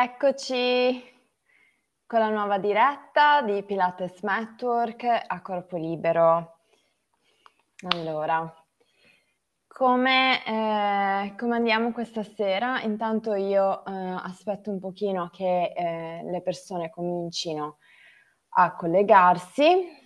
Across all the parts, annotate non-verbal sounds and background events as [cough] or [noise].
Eccoci con la nuova diretta di Pilates Network a corpo libero. Allora, come, eh, come andiamo questa sera? Intanto io eh, aspetto un pochino che eh, le persone comincino a collegarsi.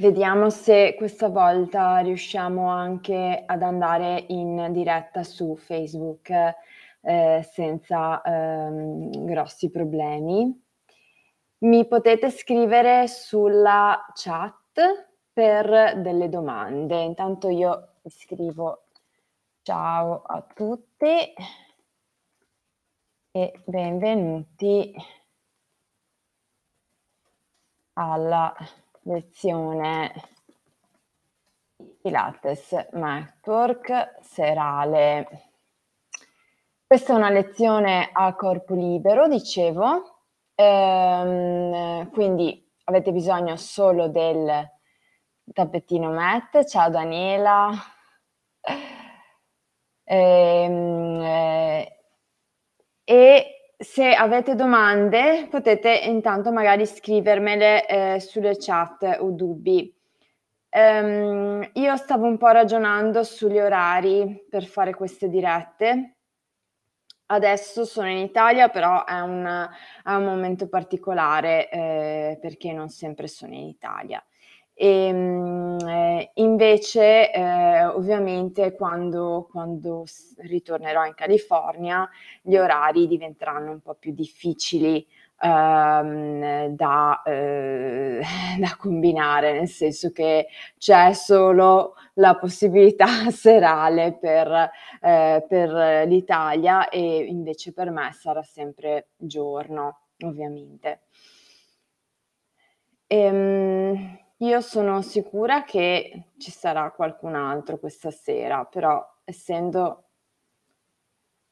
Vediamo se questa volta riusciamo anche ad andare in diretta su Facebook eh, senza ehm, grossi problemi. Mi potete scrivere sulla chat per delle domande. Intanto io scrivo ciao a tutti e benvenuti alla lezione Pilates Network serale. Questa è una lezione a corpo libero, dicevo, ehm, quindi avete bisogno solo del tappetino mat. Ciao Daniela. Ehm, eh, e se avete domande potete intanto magari scrivermele eh, sulle chat o dubbi. Um, io stavo un po' ragionando sugli orari per fare queste dirette. Adesso sono in Italia, però è un, è un momento particolare eh, perché non sempre sono in Italia. E, ehm, eh, invece, eh, ovviamente, quando, quando, ritornerò in California, gli orari diventeranno un po' più difficili ehm, da, eh, [laughs] da, combinare, nel senso che c'è solo la possibilità [laughs] serale per, eh, per l'Italia e invece per me sarà sempre giorno, ovviamente. Ehm, io sono sicura che ci sarà qualcun altro questa sera, però essendo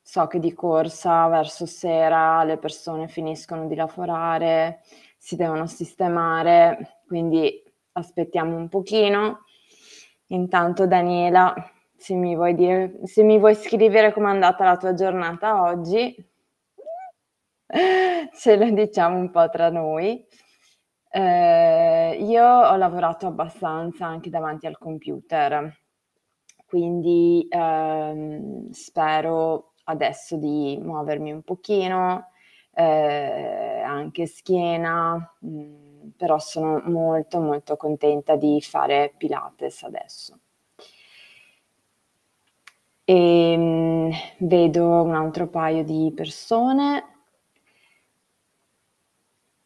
so che di corsa verso sera le persone finiscono di lavorare, si devono sistemare, quindi aspettiamo un pochino. Intanto Daniela, se mi vuoi, dire, se mi vuoi scrivere com'è andata la tua giornata oggi, [laughs] ce lo diciamo un po' tra noi. Eh, io ho lavorato abbastanza anche davanti al computer, quindi ehm, spero adesso di muovermi un pochino, eh, anche schiena, mh, mm, però sono molto molto contenta di fare Pilates adesso. E, ehm, mh, vedo un altro paio di persone.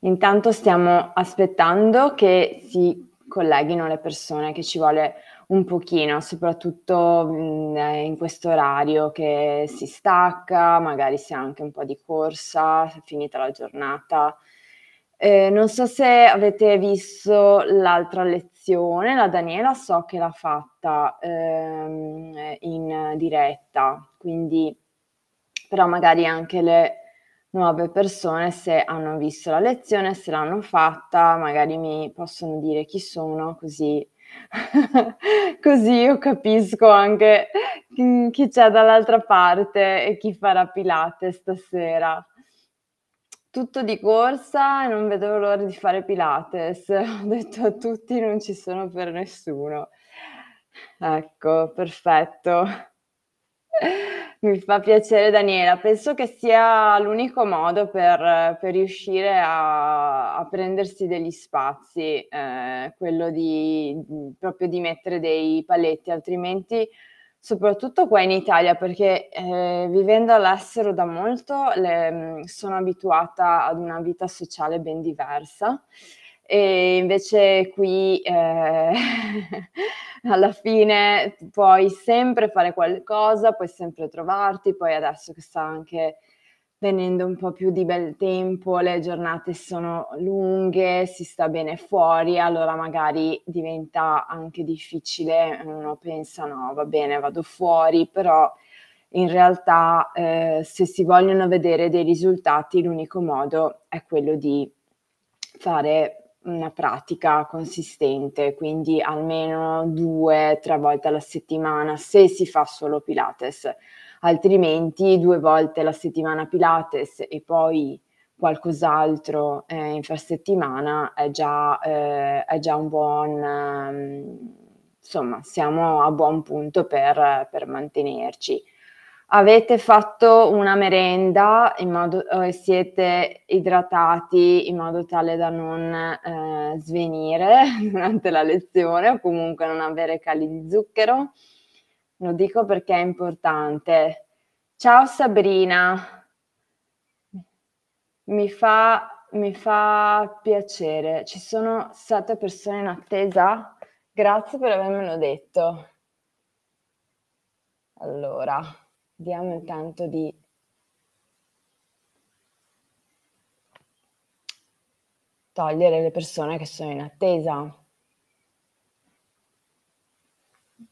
Intanto stiamo aspettando che si colleghino le persone, che ci vuole un pochino, soprattutto mm, eh, in questo orario che si stacca, magari si ha anche un po' di corsa, è finita la giornata. Eh, non so se avete visto l'altra lezione, la Daniela so che l'ha fatta ehm, in diretta, quindi però magari anche le nuove persone se hanno visto la lezione, se l'hanno fatta, magari mi possono dire chi sono, così, [laughs] così io capisco anche chi c'è dall'altra parte e chi farà Pilate stasera. Tutto di corsa e non vedo l'ora di fare Pilates. [laughs] Ho detto a tutti non ci sono per nessuno. Ecco, perfetto. Mi fa piacere Daniela, penso che sia l'unico modo per, per riuscire a, a, prendersi degli spazi, eh, quello di, di, proprio di mettere dei paletti, altrimenti soprattutto qua in Italia, perché eh, vivendo all'estero da molto le, mm, sono abituata ad una vita sociale ben diversa e invece qui eh, [laughs] alla fine puoi sempre fare qualcosa, puoi sempre trovarti, poi adesso che sta anche venendo un po' più di bel tempo, le giornate sono lunghe, si sta bene fuori, allora magari diventa anche difficile, uno pensa no, va bene, vado fuori, però in realtà eh, se si vogliono vedere dei risultati l'unico modo è quello di fare una pratica consistente, quindi almeno due, tre volte alla settimana se si fa solo Pilates, altrimenti due volte alla settimana Pilates e poi qualcos'altro eh, infrasettimana è già, eh, è già un buon, eh, insomma, siamo a buon punto per, per mantenerci avete fatto una merenda in modo, eh, siete idratati in modo tale da non eh, svenire [laughs] durante la lezione o comunque non avere cali di zucchero. Lo dico perché è importante. Ciao Sabrina, mi fa, mi fa piacere. Ci sono sette persone in attesa? Grazie per avermelo detto. Allora. Diamo tanto di togliere le persone che sono in attesa.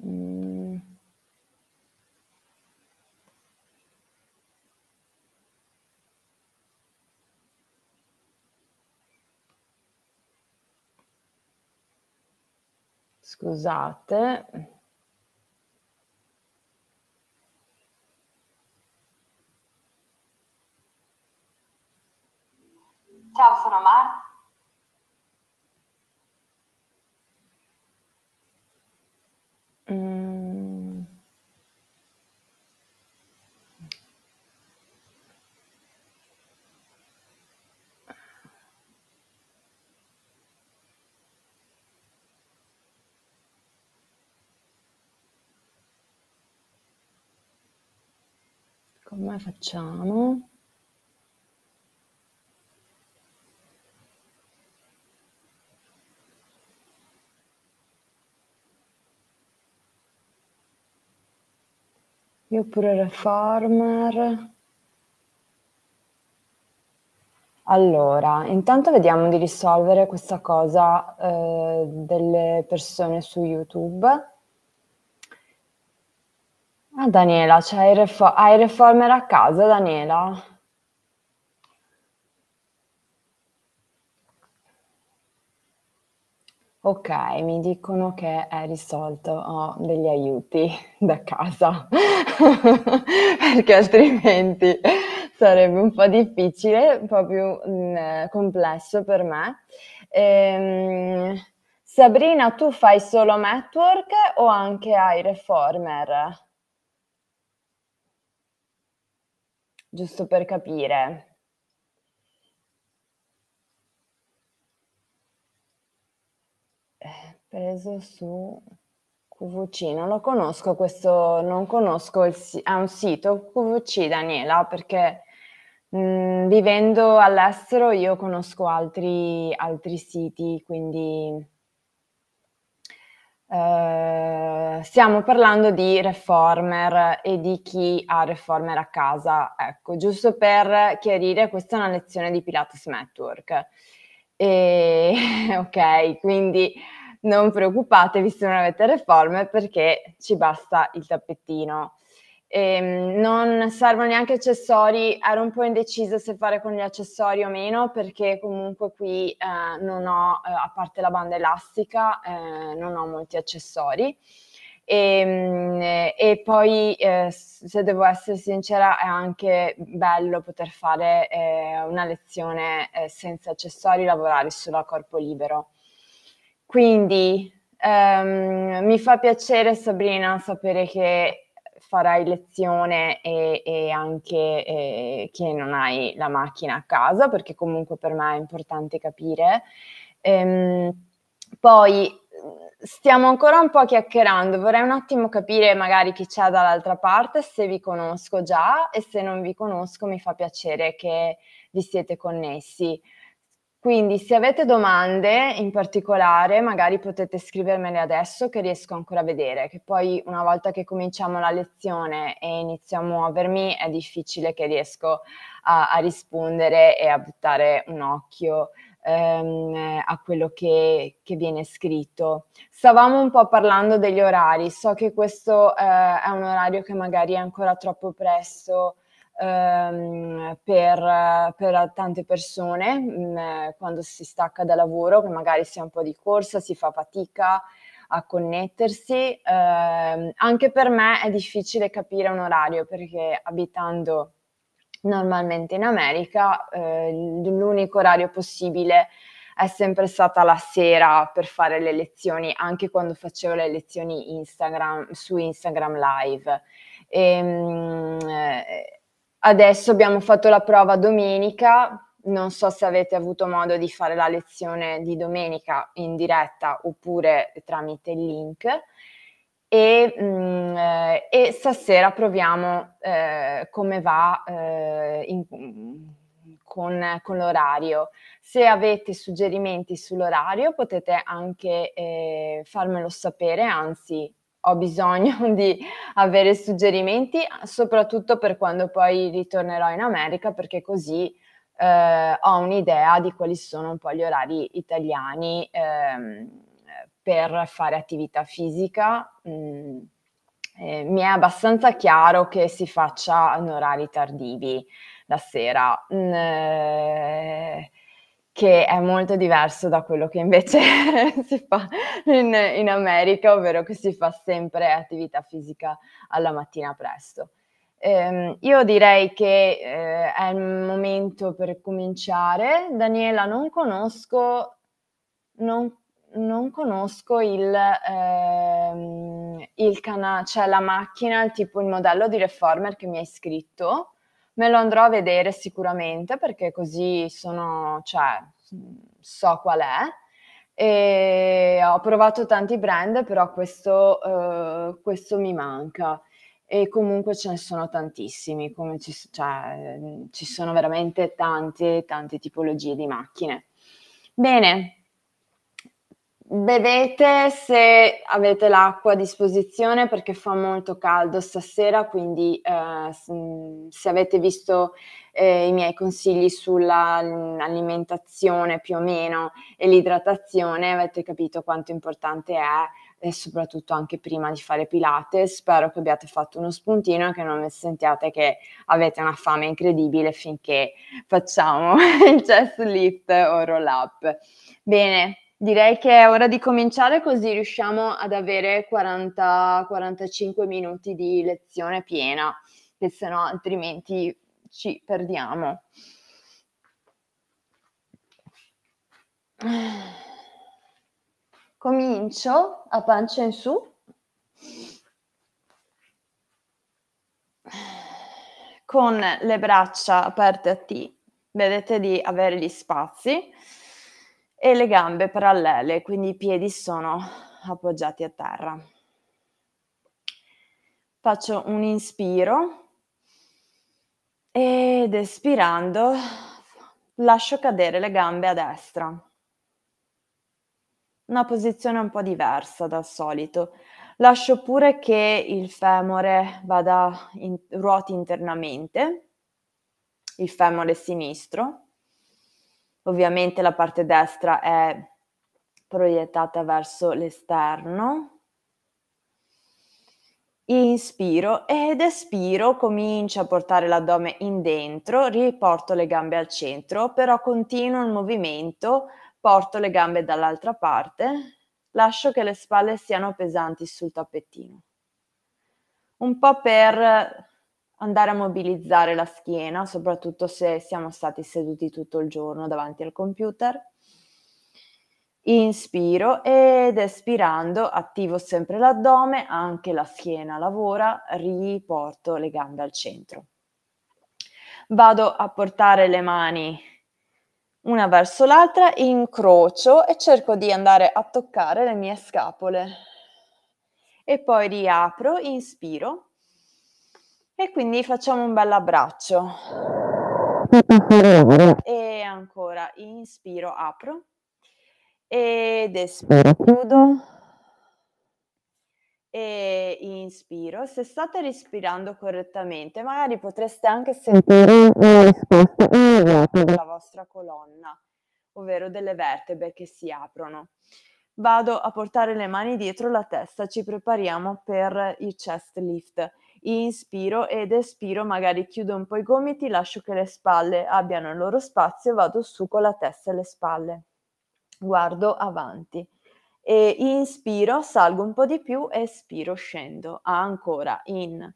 Mm. Scusate. Ciao, sono Marta. Mm. Come facciamo? Io pure Reformer. Allora, intanto vediamo di risolvere questa cosa eh, delle persone su YouTube. Ah, Daniela, cioè hai, reformer a casa, Daniela? Ok, mi dicono che è risolto. Ho degli aiuti [laughs] da casa, [laughs] perché altrimenti sarebbe un po' difficile, un po' più, mhmm, complesso per me. Ehm, Sabrina, tu fai solo network o anche hai reformer? Giusto per capire. Preso su QVC, non lo conosco questo, non conosco, il, ha un sito QVC Daniela perché mh, mm, vivendo all'estero io conosco altri, altri siti, quindi eh, stiamo parlando di reformer e di chi ha reformer a casa, ecco, giusto per chiarire, questa è una lezione di Pilates Network. E, [laughs] ok, quindi non preoccupatevi se non avete reforme perché ci basta il tappettino. E ehm, non servono neanche accessori, ero un po' indecisa se fare con gli accessori o meno perché comunque qui eh, non ho, eh, a parte la banda elastica, eh, non ho molti accessori. E, ehm, e poi, eh, se devo essere sincera, è anche bello poter fare eh, una lezione eh, senza accessori, lavorare solo a corpo libero. Quindi um, mi fa piacere Sabrina sapere che farai lezione e, e anche eh, che non hai la macchina a casa, perché comunque per me è importante capire. Ehm, poi stiamo ancora un po' chiacchierando, vorrei un attimo capire magari chi c'è dall'altra parte, se vi conosco già e se non vi conosco mi fa piacere che vi siete connessi. Quindi se avete domande in particolare, magari potete scrivermele adesso che riesco ancora a vedere, che poi una volta che cominciamo la lezione e inizio a muovermi è difficile che riesco a, a rispondere e a buttare un occhio ehm, a quello che, che, viene scritto. Stavamo un po' parlando degli orari, so che questo eh, è un orario che magari è ancora troppo presto Ehm, per, per, tante persone mm, quando si stacca da lavoro, che magari si ha un po' di corsa, si fa fatica a connettersi. Ehm, anche per me è difficile capire un orario perché abitando normalmente in America eh, l'unico orario possibile è sempre stata la sera per fare le lezioni, anche quando facevo le lezioni Instagram, su Instagram Live. E, ehm, Adesso abbiamo fatto la prova domenica, non so se avete avuto modo di fare la lezione di domenica in diretta oppure tramite il link. E, mh, mm, eh, e stasera proviamo eh, come va eh, in, con, con, l'orario. Se avete suggerimenti sull'orario potete anche eh, farmelo sapere, anzi ho bisogno [laughs] di avere suggerimenti, soprattutto per quando poi ritornerò in America, perché così eh, ho un'idea di quali sono un po' gli orari italiani ehm, per fare attività fisica. Mm. Eh, mi è abbastanza chiaro che si faccia in orari tardivi la sera. Mm, eh, che è molto diverso da quello che invece [laughs] si fa in, in, America, ovvero che si fa sempre attività fisica alla mattina presto. Ehm, io direi che eh, è il momento per cominciare. Daniela, non conosco, non, non conosco il, ehm, il canale, cioè la macchina, tipo il modello di reformer che mi hai scritto me lo andrò a vedere sicuramente perché così sono, cioè, so qual è. E ho provato tanti brand, però questo, eh, questo mi manca. E comunque ce ne sono tantissimi, ci, cioè, ci sono veramente tante, tante tipologie di macchine. Bene, Bevete se avete l'acqua a disposizione perché fa molto caldo stasera, quindi eh, se avete visto eh, i miei consigli sull'alimentazione più o meno e l'idratazione avete capito quanto importante è e soprattutto anche prima di fare Pilates. Spero che abbiate fatto uno spuntino e che non sentiate che avete una fame incredibile finché facciamo [laughs] il chest lift o roll up. Bene, Direi che è ora di cominciare così riusciamo ad avere 40-45 minuti di lezione piena, che se no altrimenti ci perdiamo. Comincio a pancia in su. Con le braccia aperte a T, vedete di avere gli spazi e le gambe parallele, quindi i piedi sono appoggiati a terra. Faccio un inspiro ed espirando lascio cadere le gambe a destra. Una posizione un po' diversa dal solito. Lascio pure che il femore vada in, ruoti internamente, il femore sinistro, Ovviamente la parte destra è proiettata verso l'esterno. Inspiro ed espiro, comincio a portare l'addome in dentro, riporto le gambe al centro, però continuo il movimento, porto le gambe dall'altra parte, lascio che le spalle siano pesanti sul tappetino. Un po' per andare a mobilizzare la schiena, soprattutto se siamo stati seduti tutto il giorno davanti al computer. Inspiro ed espirando attivo sempre l'addome, anche la schiena lavora, riporto le gambe al centro. Vado a portare le mani una verso l'altra, incrocio e cerco di andare a toccare le mie scapole. E poi riapro, inspiro e quindi facciamo un bel abbraccio. E ancora, inspiro, apro. Ed espiro, chiudo. E inspiro. Se state respirando correttamente, magari potreste anche sentire la risposta della vostra colonna, ovvero delle vertebre che si aprono. Vado a portare le mani dietro la testa, ci prepariamo per il chest lift inspiro ed espiro, magari chiudo un po' i gomiti, lascio che le spalle abbiano il loro spazio, e vado su con la testa e le spalle, guardo avanti. E inspiro, salgo un po' di più, espiro, scendo, ancora, in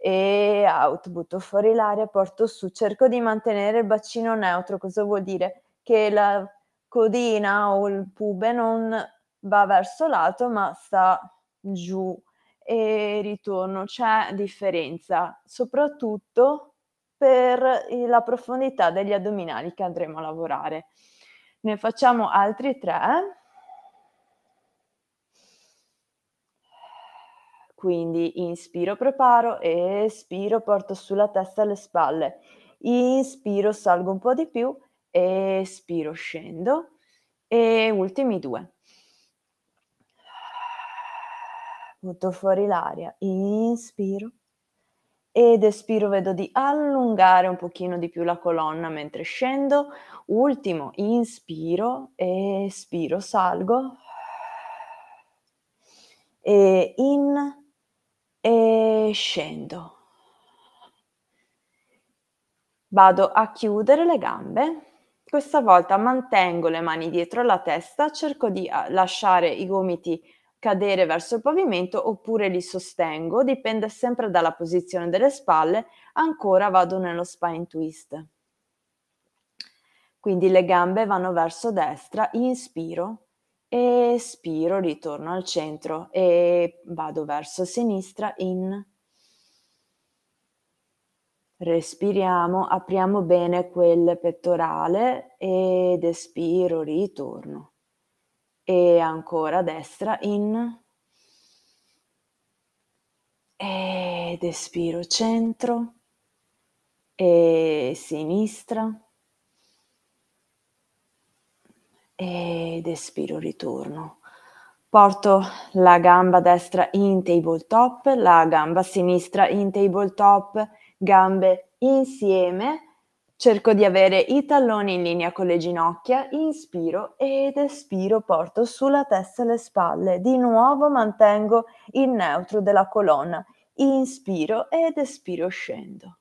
e out, butto fuori l'aria, porto su, cerco di mantenere il bacino neutro, cosa vuol dire? Che la codina o il pube non va verso l'alto, ma sta giù e ritorno, c'è differenza, soprattutto per eh, la profondità degli addominali che andremo a lavorare. Ne facciamo altri tre. Quindi inspiro, preparo, espiro, porto sulla testa e le spalle. Inspiro, salgo un po' di più, espiro, scendo. E ultimi due. butto fuori l'aria, inspiro ed espiro, vedo di allungare un pochino di più la colonna mentre scendo, ultimo, inspiro, espiro, salgo e in e scendo. Vado a chiudere le gambe. Questa volta mantengo le mani dietro la testa, cerco di eh, lasciare i gomiti cadere verso il pavimento oppure li sostengo, dipende sempre dalla posizione delle spalle, ancora vado nello spine twist. Quindi le gambe vanno verso destra, inspiro, espiro, ritorno al centro e vado verso sinistra in Respiriamo, apriamo bene quel pettorale ed espiro, ritorno e ancora destra in ed espiro centro e sinistra ed espiro ritorno porto la gamba destra in tabletop la gamba sinistra in tabletop gambe insieme Cerco di avere i talloni in linea con le ginocchia, inspiro ed espiro, porto sulla testa le spalle. Di nuovo mantengo il neutro della colonna. Inspiro ed espiro, scendo.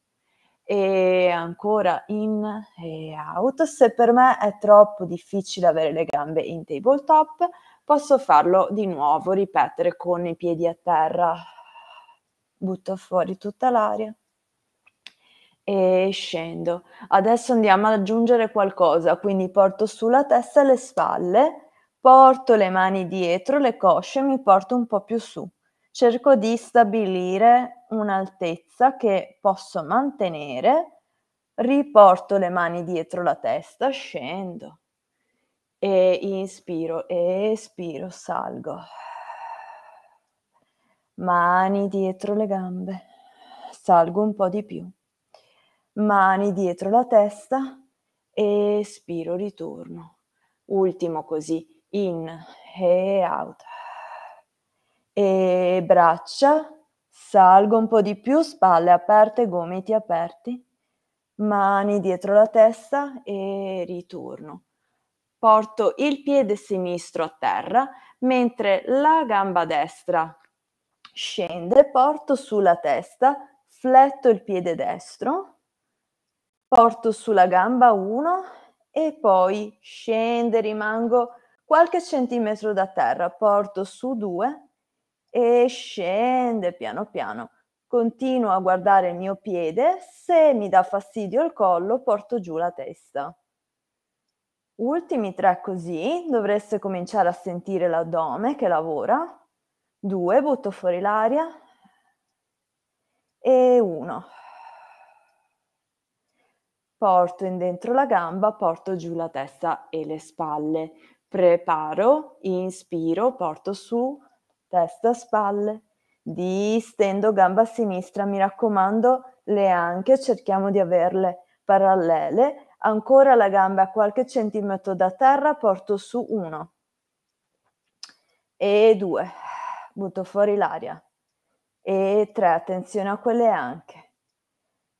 E ancora in e out. Se per me è troppo difficile avere le gambe in tabletop, posso farlo di nuovo, ripetere con i piedi a terra. Butto fuori tutta l'aria e scendo. Adesso andiamo ad aggiungere qualcosa, quindi porto su la testa e le spalle, porto le mani dietro, le cosce, mi porto un po' più su. Cerco di stabilire un'altezza che posso mantenere, riporto le mani dietro la testa, scendo e inspiro, espiro, salgo. Mani dietro le gambe, salgo un po' di più mani dietro la testa, espiro, ritorno. Ultimo così, in e eh, out. E braccia, salgo un po' di più, spalle aperte, gomiti aperti, mani dietro la testa e ritorno. Porto il piede sinistro a terra, mentre la gamba destra scende, porto sulla testa, fletto il piede destro porto sulla gamba 1 e poi scende, rimango qualche centimetro da terra, porto su 2 e scende piano piano. Continuo a guardare il mio piede, se mi dà fastidio il collo porto giù la testa. Ultimi tre così, dovreste cominciare a sentire l'addome che lavora. Due, butto fuori l'aria. E uno porto in dentro la gamba, porto giù la testa e le spalle. Preparo, inspiro, porto su, testa, spalle. Distendo gamba sinistra, mi raccomando, le anche cerchiamo di averle parallele. Ancora la gamba a qualche centimetro da terra, porto su uno e due, butto fuori l'aria e tre, attenzione a quelle anche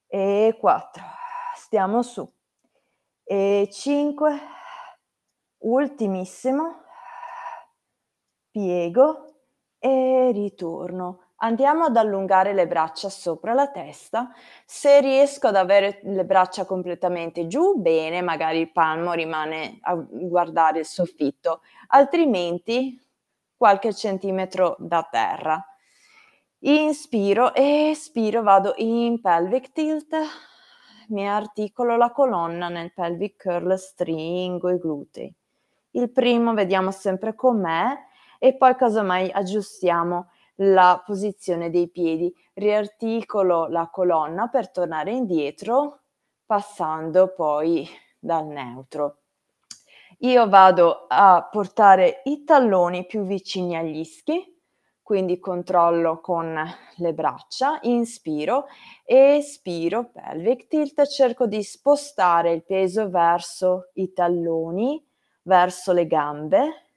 e quattro stiamo su. E 5, ultimissimo, piego e ritorno. Andiamo ad allungare le braccia sopra la testa. Se riesco ad avere le braccia completamente giù, bene, magari il palmo rimane a guardare il soffitto, altrimenti qualche centimetro da terra. Inspiro, espiro, vado in pelvic tilt mi articolo la colonna nel pelvic curl, stringo i glutei. Il primo vediamo sempre com'è e poi casomai aggiustiamo la posizione dei piedi. Riarticolo la colonna per tornare indietro, passando poi dal neutro. Io vado a portare i talloni più vicini agli ischi, quindi controllo con le braccia, inspiro, espiro, pelvic tilt, cerco di spostare il peso verso i talloni, verso le gambe,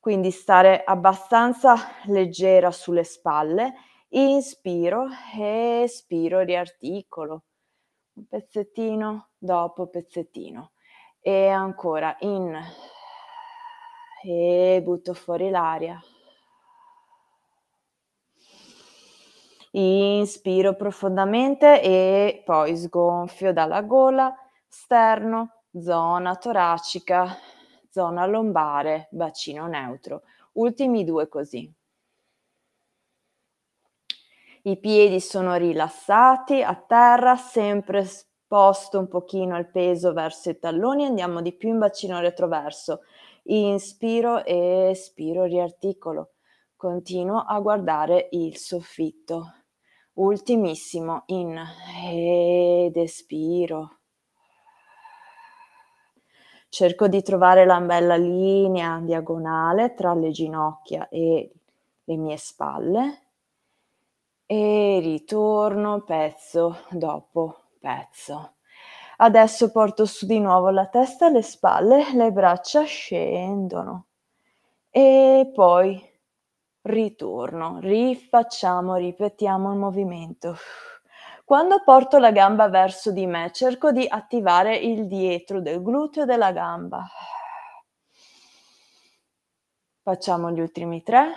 quindi stare abbastanza leggera sulle spalle, inspiro, espiro, riarticolo, un pezzettino dopo pezzettino e ancora in e butto fuori l'aria inspiro profondamente e poi sgonfio dalla gola, sterno, zona toracica, zona lombare, bacino neutro. Ultimi due così. I piedi sono rilassati a terra, sempre sposto un pochino il peso verso i talloni, andiamo di più in bacino retroverso. Inspiro e espiro, riarticolo. Continuo a guardare il soffitto ultimissimo in ed espiro. Cerco di trovare la bella linea diagonale tra le ginocchia e le mie spalle e ritorno pezzo dopo pezzo. Adesso porto su di nuovo la testa, le spalle, le braccia scendono e poi ritorno, rifacciamo, ripetiamo il movimento. Quando porto la gamba verso di me, cerco di attivare il dietro del gluteo della gamba. Facciamo gli ultimi tre.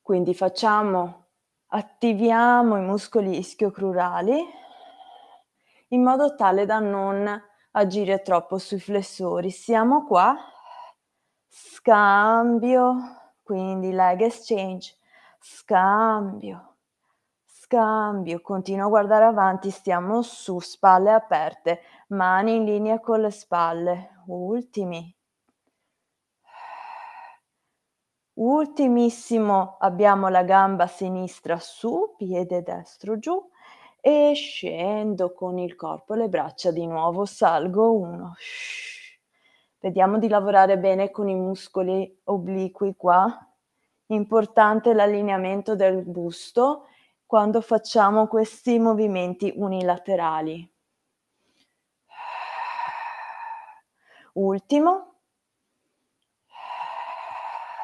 Quindi facciamo, attiviamo i muscoli ischio-crurali in modo tale da non agire troppo sui flessori. Siamo qua scambio, quindi leg exchange, scambio, scambio, continuo a guardare avanti, stiamo su, spalle aperte, mani in linea con le spalle, ultimi. Ultimissimo abbiamo la gamba sinistra su, piede destro giù e scendo con il corpo le braccia di nuovo, salgo uno. Vediamo di lavorare bene con i muscoli obliqui qua. Importante l'allineamento del busto quando facciamo questi movimenti unilaterali. Ultimo.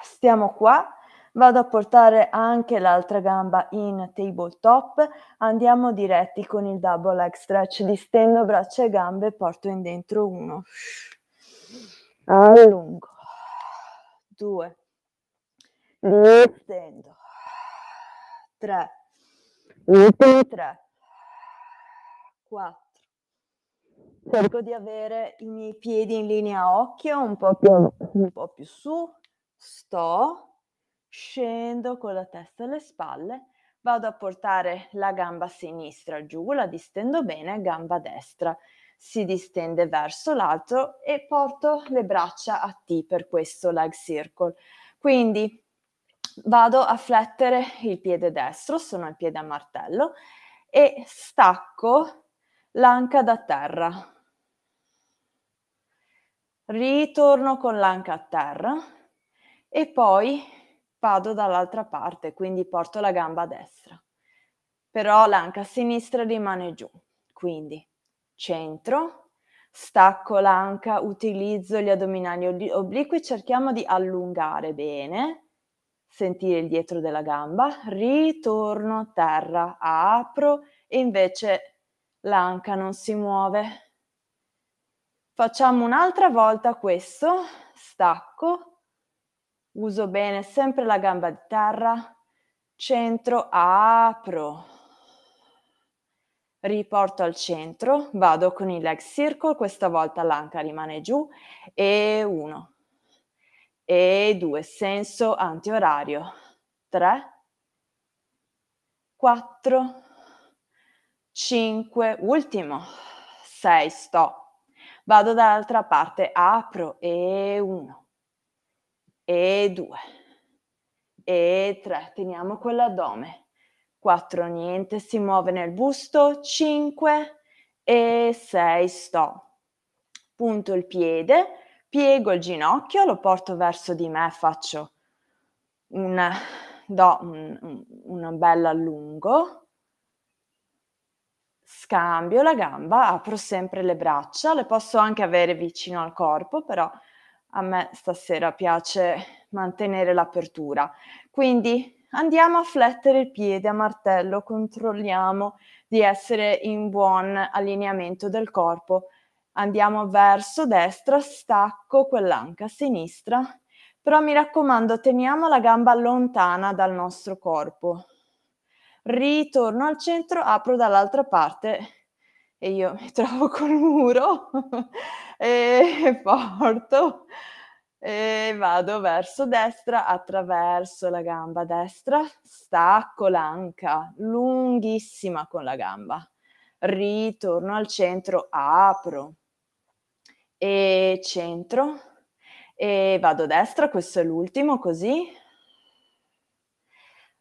Stiamo qua. Vado a portare anche l'altra gamba in tabletop. Andiamo diretti con il double leg stretch. Distendo braccia e gambe e porto in dentro uno allungo, due, distendo, tre, ultimi tre, quattro. Cerco di avere i miei piedi in linea occhio, un po' più, un po più su, sto, scendo con la testa alle spalle, vado a portare la gamba sinistra giù, la distendo bene, gamba destra si distende verso l'alto e porto le braccia a T per questo leg circle. Quindi vado a flettere il piede destro, sono il piede a martello, e stacco l'anca da terra. Ritorno con l'anca a terra e poi vado dall'altra parte, quindi porto la gamba a destra. Però l'anca sinistra rimane giù, quindi centro, stacco l'anca, utilizzo gli addominali obliqui, cerchiamo di allungare bene, sentire il dietro della gamba, ritorno a terra, apro e invece l'anca non si muove. Facciamo un'altra volta questo, stacco, uso bene sempre la gamba di terra, centro, apro, riporto al centro, vado con il leg circle, questa volta l'anca rimane giù e uno, e due, senso antiorario, tre, quattro, cinque, ultimo, sei, sto. Vado dall'altra parte, apro e uno, e due, e tre, teniamo quell'addome 4 niente, si muove nel busto, 5 e 6 sto. Punto il piede, piego il ginocchio, lo porto verso di me, faccio un, do un, un, un bel allungo, scambio la gamba, apro sempre le braccia, le posso anche avere vicino al corpo, però a me stasera piace mantenere l'apertura. Quindi Andiamo a flettere il piede a martello, controlliamo di essere in buon allineamento del corpo. Andiamo verso destra, stacco quell'anca a sinistra, però mi raccomando teniamo la gamba lontana dal nostro corpo. Ritorno al centro, apro dall'altra parte e io mi trovo col muro [laughs] e porto e vado verso destra, attraverso la gamba destra, stacco l'anca, lunghissima con la gamba, ritorno al centro, apro e centro e vado destra, questo è l'ultimo così,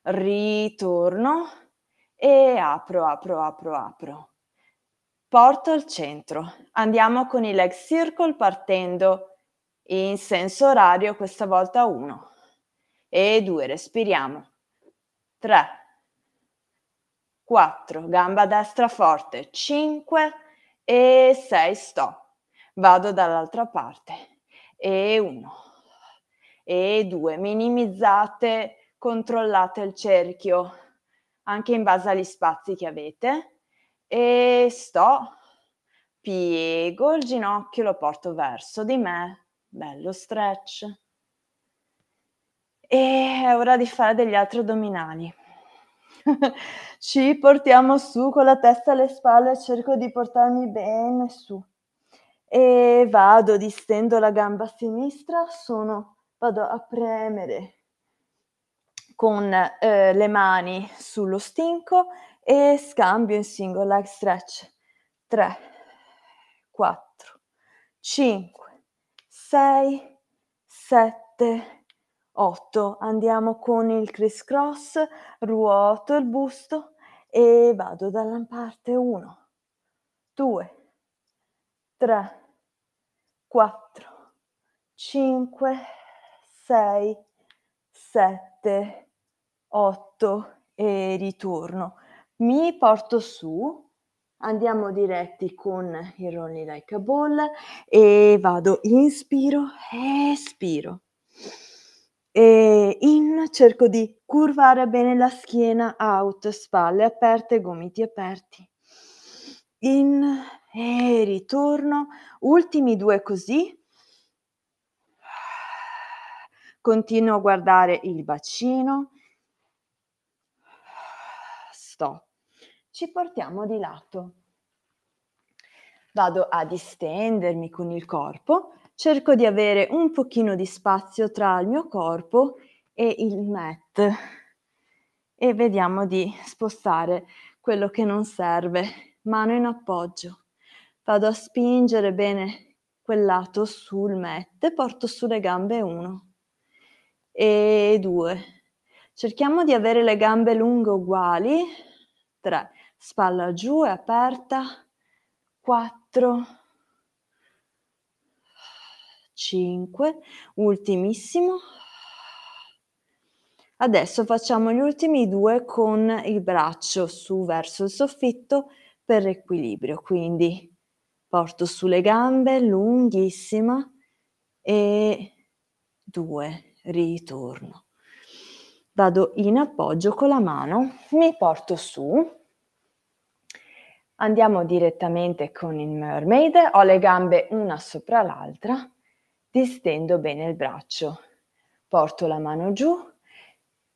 ritorno e apro, apro, apro, apro. Porto al centro. Andiamo con i leg circle partendo in senso orario, questa volta 1 e 2, respiriamo, 3, 4, gamba destra forte, 5 e 6, sto, Vado dall'altra parte e 1 e 2, minimizzate, controllate il cerchio anche in base agli spazi che avete e sto, piego il ginocchio, lo porto verso di me bello stretch. E è ora di fare degli altri addominali. [laughs] Ci portiamo su con la testa alle spalle, cerco di portarmi bene su. E vado, distendo la gamba sinistra, sono, vado a premere con eh, le mani sullo stinco e scambio in single leg stretch. 3, 4, 5, 6, 7, 8. Andiamo con il crisscross, ruoto il busto e vado dalla parte 1, 2, 3, 4, 5, 6, 7, 8 e ritorno. Mi porto su andiamo diretti con il Rolling Like a Ball e vado inspiro, espiro. E in, cerco di curvare bene la schiena, out, spalle aperte, gomiti aperti. In e ritorno, ultimi due così. Continuo a guardare il bacino. Stop ci portiamo di lato. Vado a distendermi con il corpo, cerco di avere un pochino di spazio tra il mio corpo e il mat e vediamo di spostare quello che non serve, mano in appoggio. Vado a spingere bene quel lato sul mat, porto sulle gambe uno e due. Cerchiamo di avere le gambe lunghe uguali, tre spalla giù e aperta, 4, 5, ultimissimo. Adesso facciamo gli ultimi due con il braccio su verso il soffitto per equilibrio, quindi porto sulle gambe, lunghissima, e 2, ritorno. Vado in appoggio con la mano, mi porto su, Andiamo direttamente con il mermaid, ho le gambe una sopra l'altra, distendo bene il braccio, porto la mano giù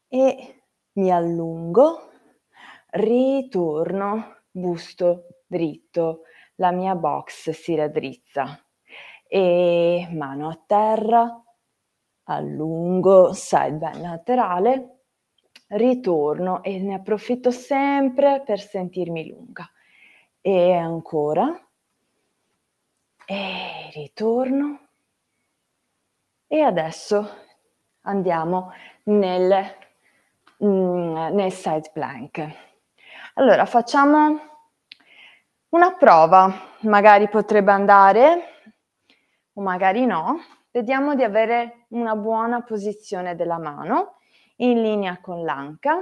e mi allungo, ritorno, busto dritto, la mia box si raddrizza e mano a terra, allungo, side bend laterale, ritorno e ne approfitto sempre per sentirmi lunga e ancora e ritorno e adesso andiamo nel, mm, nel side plank. Allora facciamo una prova, magari potrebbe andare o magari no. Vediamo di avere una buona posizione della mano in linea con l'anca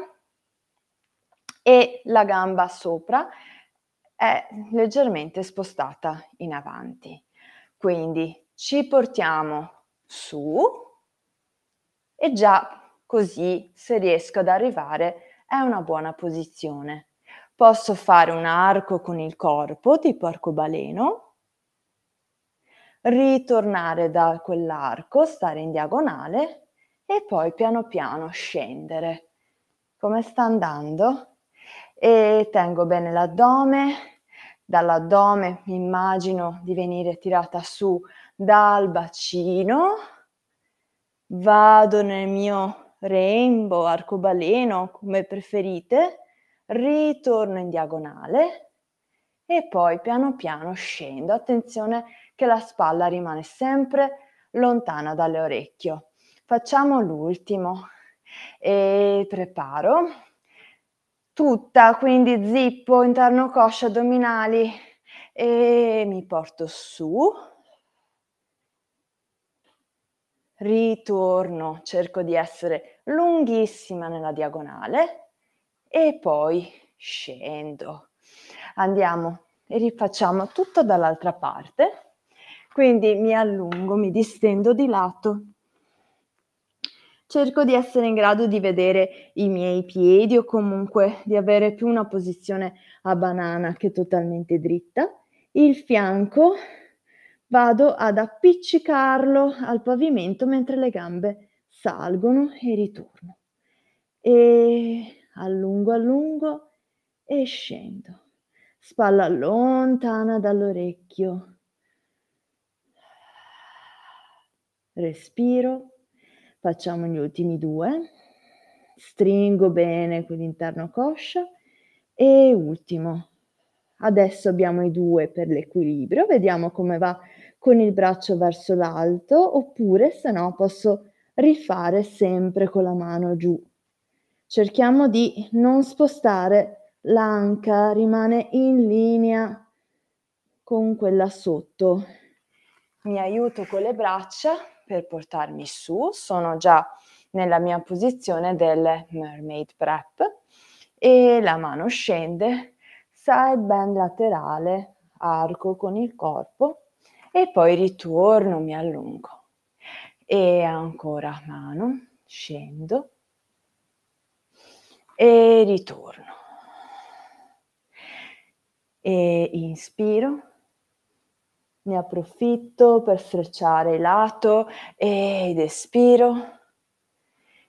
e la gamba sopra è leggermente spostata in avanti. Quindi ci portiamo su e già così se riesco ad arrivare è una buona posizione. Posso fare un arco con il corpo tipo arcobaleno, ritornare da quell'arco, stare in diagonale e poi piano piano scendere. Come sta andando? e tengo bene l'addome, dall'addome mi immagino di venire tirata su dal bacino, vado nel mio rainbow, arcobaleno, come preferite, ritorno in diagonale e poi piano piano scendo. Attenzione che la spalla rimane sempre lontana dalle orecchie. Facciamo l'ultimo e preparo tutta, quindi zippo, interno coscia, addominali e mi porto su. Ritorno, cerco di essere lunghissima nella diagonale e poi scendo. Andiamo e rifacciamo tutto dall'altra parte. Quindi mi allungo, mi distendo di lato cerco di essere in grado di vedere i miei piedi o comunque di avere più una posizione a banana che totalmente dritta. Il fianco vado ad appiccicarlo al pavimento mentre le gambe salgono e ritorno. E allungo, allungo e scendo. Spalla lontana dall'orecchio. Respiro facciamo gli ultimi due, stringo bene quell'interno coscia e ultimo. Adesso abbiamo i due per l'equilibrio, vediamo come va con il braccio verso l'alto oppure se no posso rifare sempre con la mano giù. Cerchiamo di non spostare l'anca, rimane in linea con quella sotto. Mi aiuto con le braccia per portarmi su, sono già nella mia posizione del mermaid prep e la mano scende, side bend laterale, arco con il corpo e poi ritorno, mi allungo. E ancora mano, scendo e ritorno. E inspiro ne approfitto per frecciare lato ed espiro.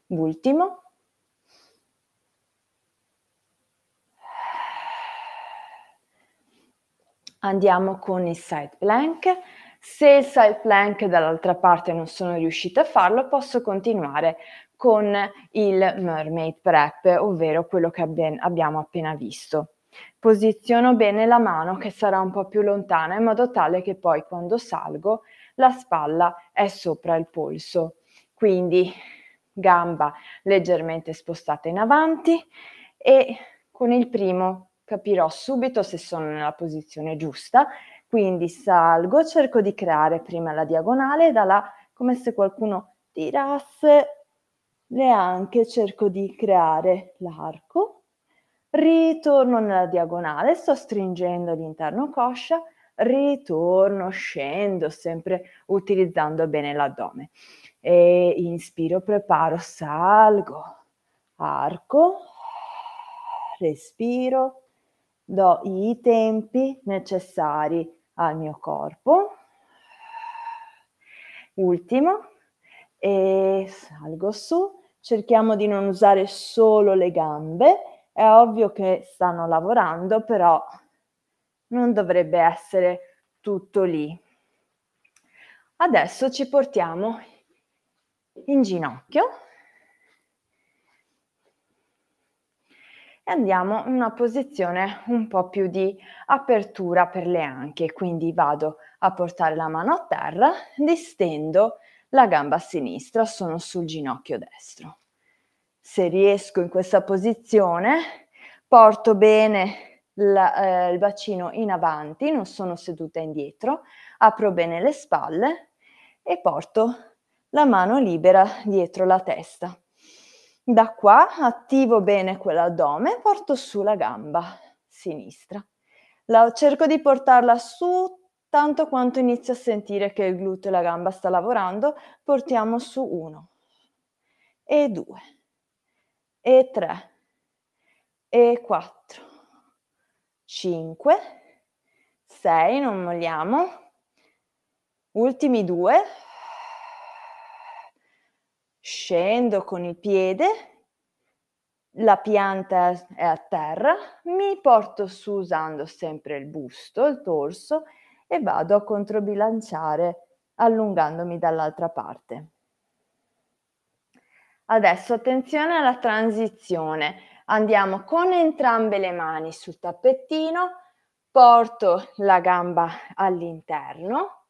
Ultimo. Andiamo con il side plank. Se il side plank dall'altra parte non sono riuscita a farlo, posso continuare con il mermaid prep, ovvero quello che abbiamo appena visto. Posiziono bene la mano che sarà un po' più lontana in modo tale che poi quando salgo la spalla è sopra il polso. Quindi gamba leggermente spostata in avanti e con il primo capirò subito se sono nella posizione giusta. Quindi salgo, cerco di creare prima la diagonale e da là come se qualcuno tirasse le anche, cerco di creare l'arco ritorno nella diagonale, sto stringendo l'interno coscia, ritorno, scendo, sempre utilizzando bene l'addome. E inspiro, preparo, salgo, arco, respiro, do i tempi necessari al mio corpo. Ultimo, e salgo su, cerchiamo di non usare solo le gambe, è ovvio che stanno lavorando, però non dovrebbe essere tutto lì. Adesso ci portiamo in ginocchio e andiamo in una posizione un po' più di apertura per le anche, quindi vado a portare la mano a terra, distendo la gamba sinistra, sono sul ginocchio destro se riesco in questa posizione, porto bene la, eh, il bacino in avanti, non sono seduta indietro, apro bene le spalle e porto la mano libera dietro la testa. Da qua attivo bene quell'addome porto su la gamba sinistra. La, cerco di portarla su tanto quanto inizio a sentire che il gluteo e la gamba sta lavorando, portiamo su uno e due e 3 e 4, 5, 6, non molliamo, ultimi due, scendo con il piede, la pianta è a terra, mi porto su usando sempre il busto, il torso e vado a controbilanciare allungandomi dall'altra parte. Adesso attenzione alla transizione. Andiamo con entrambe le mani sul tappettino, porto la gamba all'interno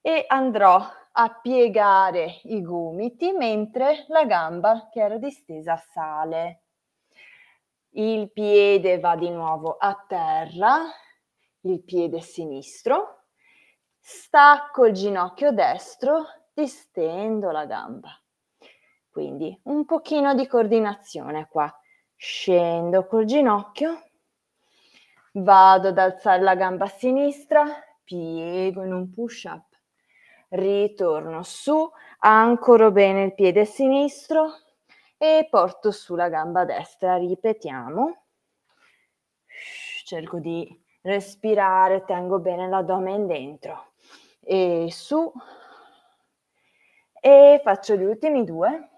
e andrò a piegare i gomiti mentre la gamba che era distesa sale. Il piede va di nuovo a terra, il piede sinistro, stacco il ginocchio destro, distendo la gamba. Quindi un pochino di coordinazione qua. Scendo col ginocchio, vado ad alzare la gamba a sinistra, piego in un push up, ritorno su, ancoro bene il piede sinistro e porto su la gamba destra. Ripetiamo. Cerco di respirare, tengo bene l'addome dentro e su e faccio gli ultimi due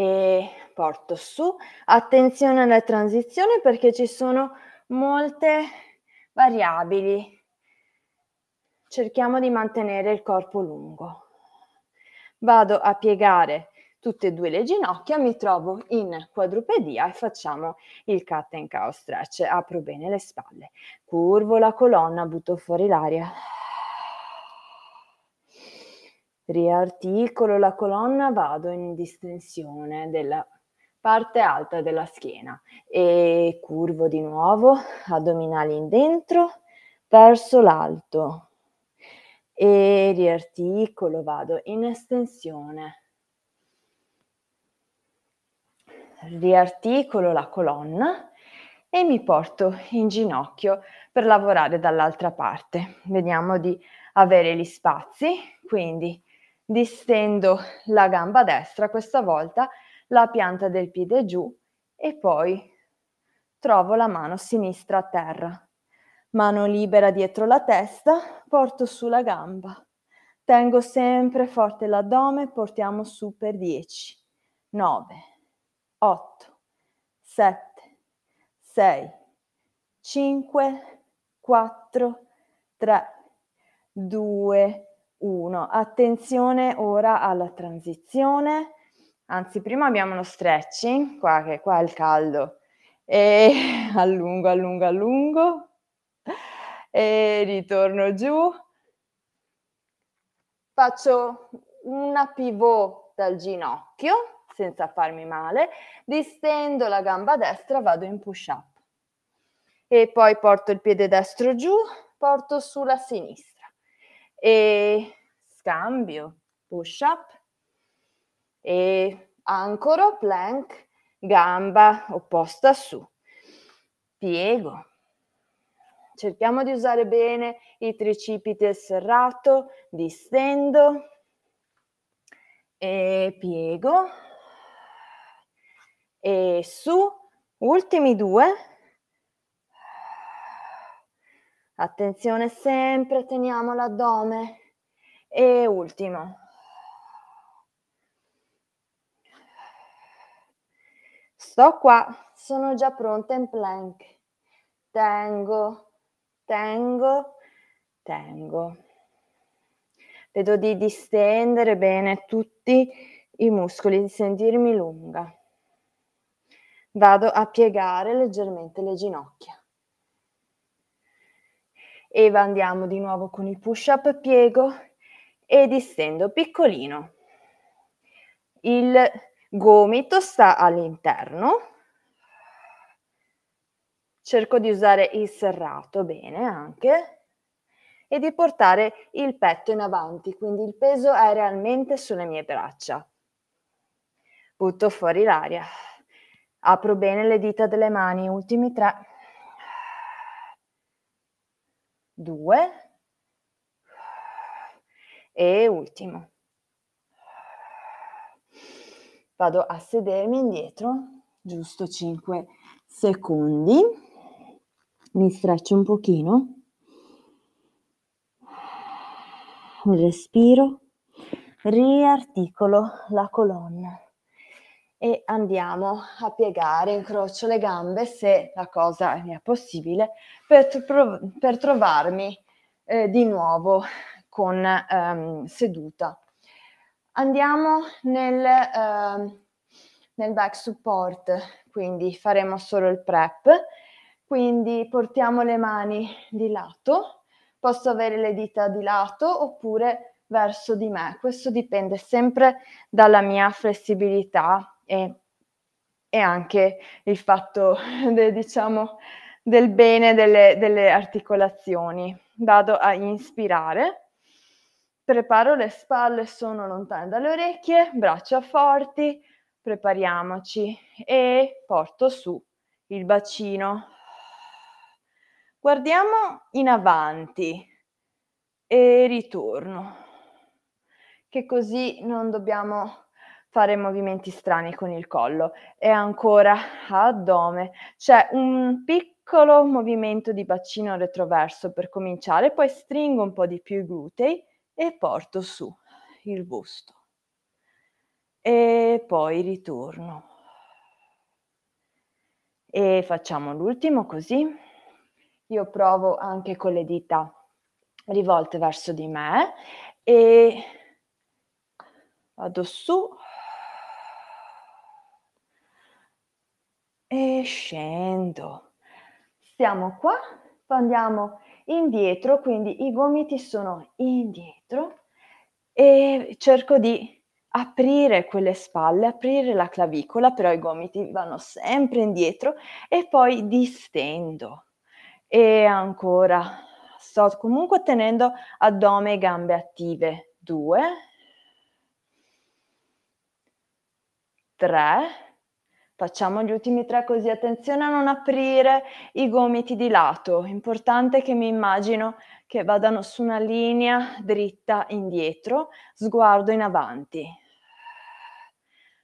e porto su. Attenzione alla transizione perché ci sono molte variabili. Cerchiamo di mantenere il corpo lungo. Vado a piegare tutte e due le ginocchia, mi trovo in quadrupedia e facciamo il cat and cow stretch. Apro bene le spalle, curvo la colonna, butto fuori l'aria riarticolo la colonna, vado in distensione della parte alta della schiena e curvo di nuovo, addominali in verso l'alto e riarticolo, vado in estensione. Riarticolo la colonna e mi porto in ginocchio per lavorare dall'altra parte. Vediamo di avere gli spazi, quindi distendo la gamba destra, questa volta la pianta del piede giù e poi trovo la mano sinistra a terra. Mano libera dietro la testa, porto su la gamba. Tengo sempre forte l'addome, portiamo su per 10, 9, 8, 7, 6, 5, 4, 3, 2, 1. Attenzione ora alla transizione. Anzi, prima abbiamo lo stretching, qua che qua è il caldo. E [laughs] allungo, allungo, allungo. E ritorno giù. Faccio una pivot dal ginocchio senza farmi male, distendo la gamba destra, vado in push up. E poi porto il piede destro giù, porto sulla sinistra e scambio, push up e ancora plank, gamba opposta su, piego. Cerchiamo di usare bene i tricipiti del serrato, distendo e piego e su, ultimi due Attenzione sempre, teniamo l'addome. E ultimo. Sto qua, sono già pronta in plank. Tengo, tengo, tengo. Vedo di distendere bene tutti i muscoli, di sentirmi lunga. Vado a piegare leggermente le ginocchia e andiamo di nuovo con il push up piego e distendo piccolino il gomito sta all'interno cerco di usare il serrato bene anche e di portare il petto in avanti quindi il peso è realmente sulle mie braccia butto fuori l'aria apro bene le dita delle mani ultimi tre due e ultimo. Vado a sedermi indietro, giusto 5 secondi, mi straccio un pochino, respiro, riarticolo la colonna e andiamo a piegare, incrocio le gambe se la cosa mi è possibile, per, tro- per trovarmi eh, di nuovo con ehm, seduta. Andiamo nel, ehm, nel back support, quindi faremo solo il prep, quindi portiamo le mani di lato, posso avere le dita di lato oppure verso di me, questo dipende sempre dalla mia flessibilità e, e anche il fatto, [laughs] de, diciamo, del bene delle, delle articolazioni. Vado a inspirare, preparo le spalle, sono lontane dalle orecchie, braccia forti, prepariamoci e porto su il bacino. Guardiamo in avanti e ritorno, che così non dobbiamo fare movimenti strani con il collo e ancora addome. C'è un piccolo movimento di bacino retroverso per cominciare, poi stringo un po' di più i glutei e porto su il busto. E poi ritorno. E facciamo l'ultimo così. Io provo anche con le dita rivolte verso di me e vado su e scendo. Siamo qua, andiamo indietro, quindi i gomiti sono indietro e cerco di aprire quelle spalle, aprire la clavicola, però i gomiti vanno sempre indietro e poi distendo. E ancora, sto comunque tenendo addome e gambe attive. 2, 3, Facciamo gli ultimi tre così, attenzione a non aprire i gomiti di lato, importante che mi immagino che vadano su una linea dritta indietro, sguardo in avanti.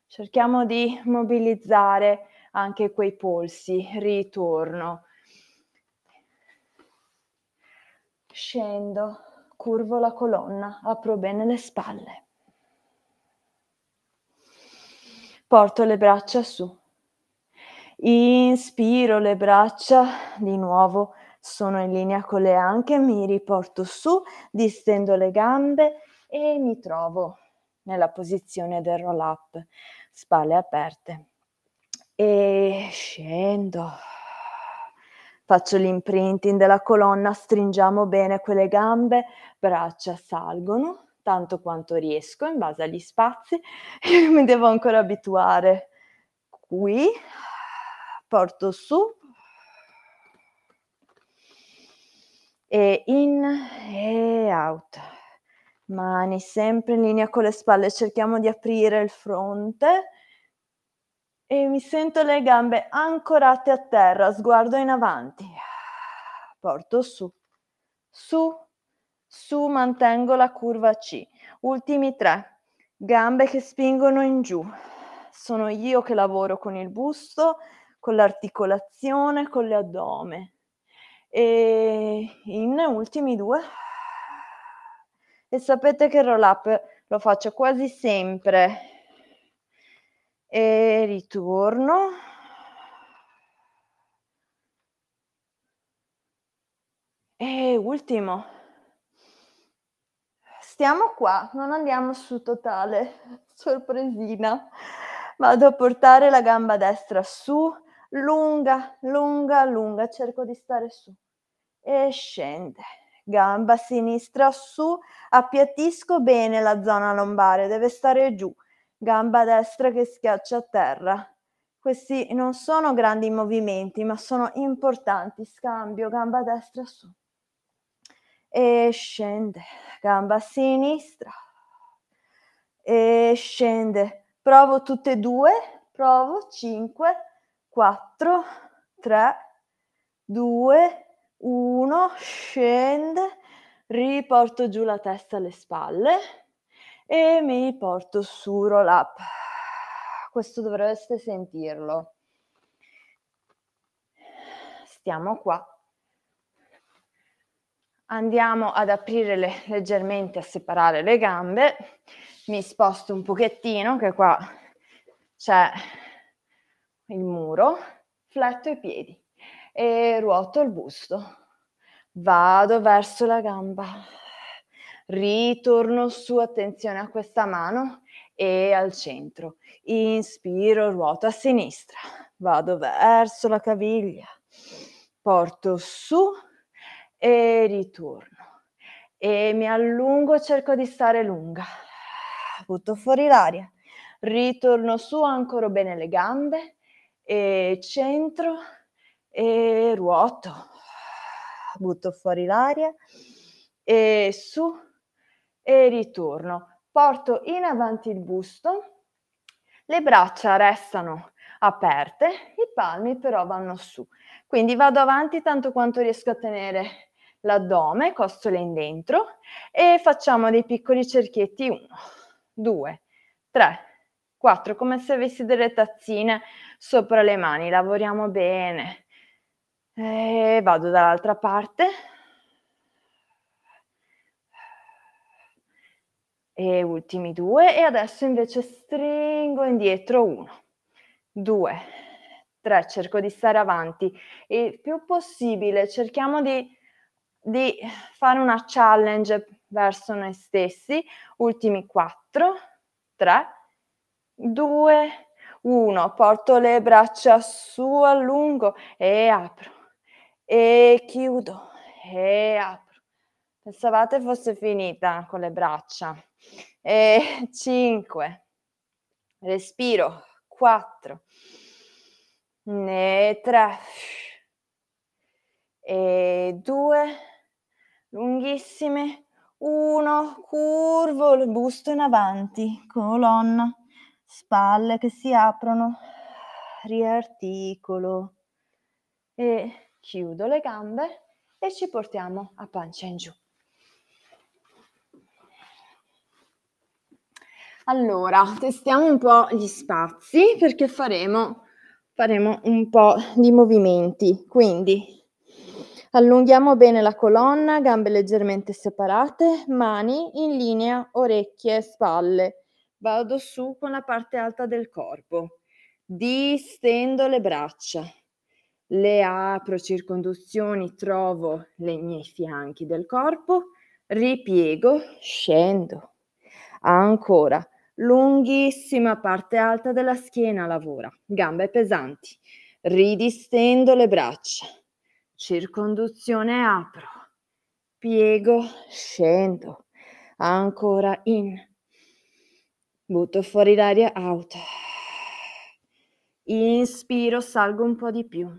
Cerchiamo di mobilizzare anche quei polsi, ritorno. Scendo, curvo la colonna, apro bene le spalle. Porto le braccia su, Inspiro le braccia, di nuovo sono in linea con le anche, mi riporto su, distendo le gambe e mi trovo nella posizione del roll up, spalle aperte. E scendo. Faccio l'imprinting della colonna, stringiamo bene quelle gambe, braccia salgono tanto quanto riesco in base agli spazi. Io [laughs] mi devo ancora abituare qui porto su e in e out. Mani sempre in linea con le spalle, cerchiamo di aprire il fronte e mi sento le gambe ancorate a terra, sguardo in avanti. Porto su, su, su, mantengo la curva C. Ultimi tre, gambe che spingono in giù. Sono io che lavoro con il busto, con l'articolazione, con l'addome. E in ultimi due, e sapete che il roll up lo faccio quasi sempre, e ritorno. E ultimo. Stiamo qua, non andiamo su totale, [laughs] sorpresina. Vado a portare la gamba destra su, lunga, lunga, lunga, cerco di stare su e scende. Gamba sinistra su, appiattisco bene la zona lombare, deve stare giù. Gamba destra che schiaccia a terra. Questi non sono grandi movimenti, ma sono importanti. Scambio, gamba destra su. E scende, gamba sinistra. E scende. Provo tutte e due, provo 5, 4, 3, 2, 1, scende, riporto giù la testa alle spalle e mi porto su roll up. Questo dovreste sentirlo. Stiamo qua. Andiamo ad aprire le, leggermente, a separare le gambe. Mi sposto un pochettino, che qua c'è il muro, fletto i piedi e ruoto il busto. Vado verso la gamba, ritorno su, attenzione a questa mano e al centro. Inspiro, ruoto a sinistra, vado verso la caviglia, porto su e ritorno. E mi allungo, cerco di stare lunga. Butto fuori l'aria, ritorno su, ancora bene le gambe e centro e ruoto, butto fuori l'aria e su e ritorno. Porto in avanti il busto, le braccia restano aperte, i palmi però vanno su. Quindi vado avanti tanto quanto riesco a tenere l'addome, costole in dentro e facciamo dei piccoli cerchietti 1, 2, 3, 4, come se avessi delle tazzine sopra le mani, lavoriamo bene. E eh, vado dall'altra parte. E ultimi due. E adesso invece stringo indietro uno, due, tre. Cerco di stare avanti il più possibile. Cerchiamo di, di fare una challenge verso noi stessi. Ultimi quattro, tre, due, 1, porto le braccia su, allungo e apro e chiudo e apro. Pensavate fosse finita con le braccia. E 5, [laughs] respiro, 4, e 3, e 2, lunghissime, 1, curvo il busto in avanti, colonna spalle che si aprono, riarticolo e chiudo le gambe e ci portiamo a pancia in giù. Allora, testiamo un po' gli spazi perché faremo, faremo un po' di movimenti. Quindi allunghiamo bene la colonna, gambe leggermente separate, mani in linea, orecchie, spalle vado su con la parte alta del corpo, distendo le braccia, le apro, circonduzioni, trovo i miei fianchi del corpo, ripiego, scendo. Ancora, lunghissima parte alta della schiena lavora, gambe pesanti, ridistendo le braccia, circonduzione apro, piego, scendo. Ancora in, Butto fuori l'aria out. Inspiro, salgo un po' di più.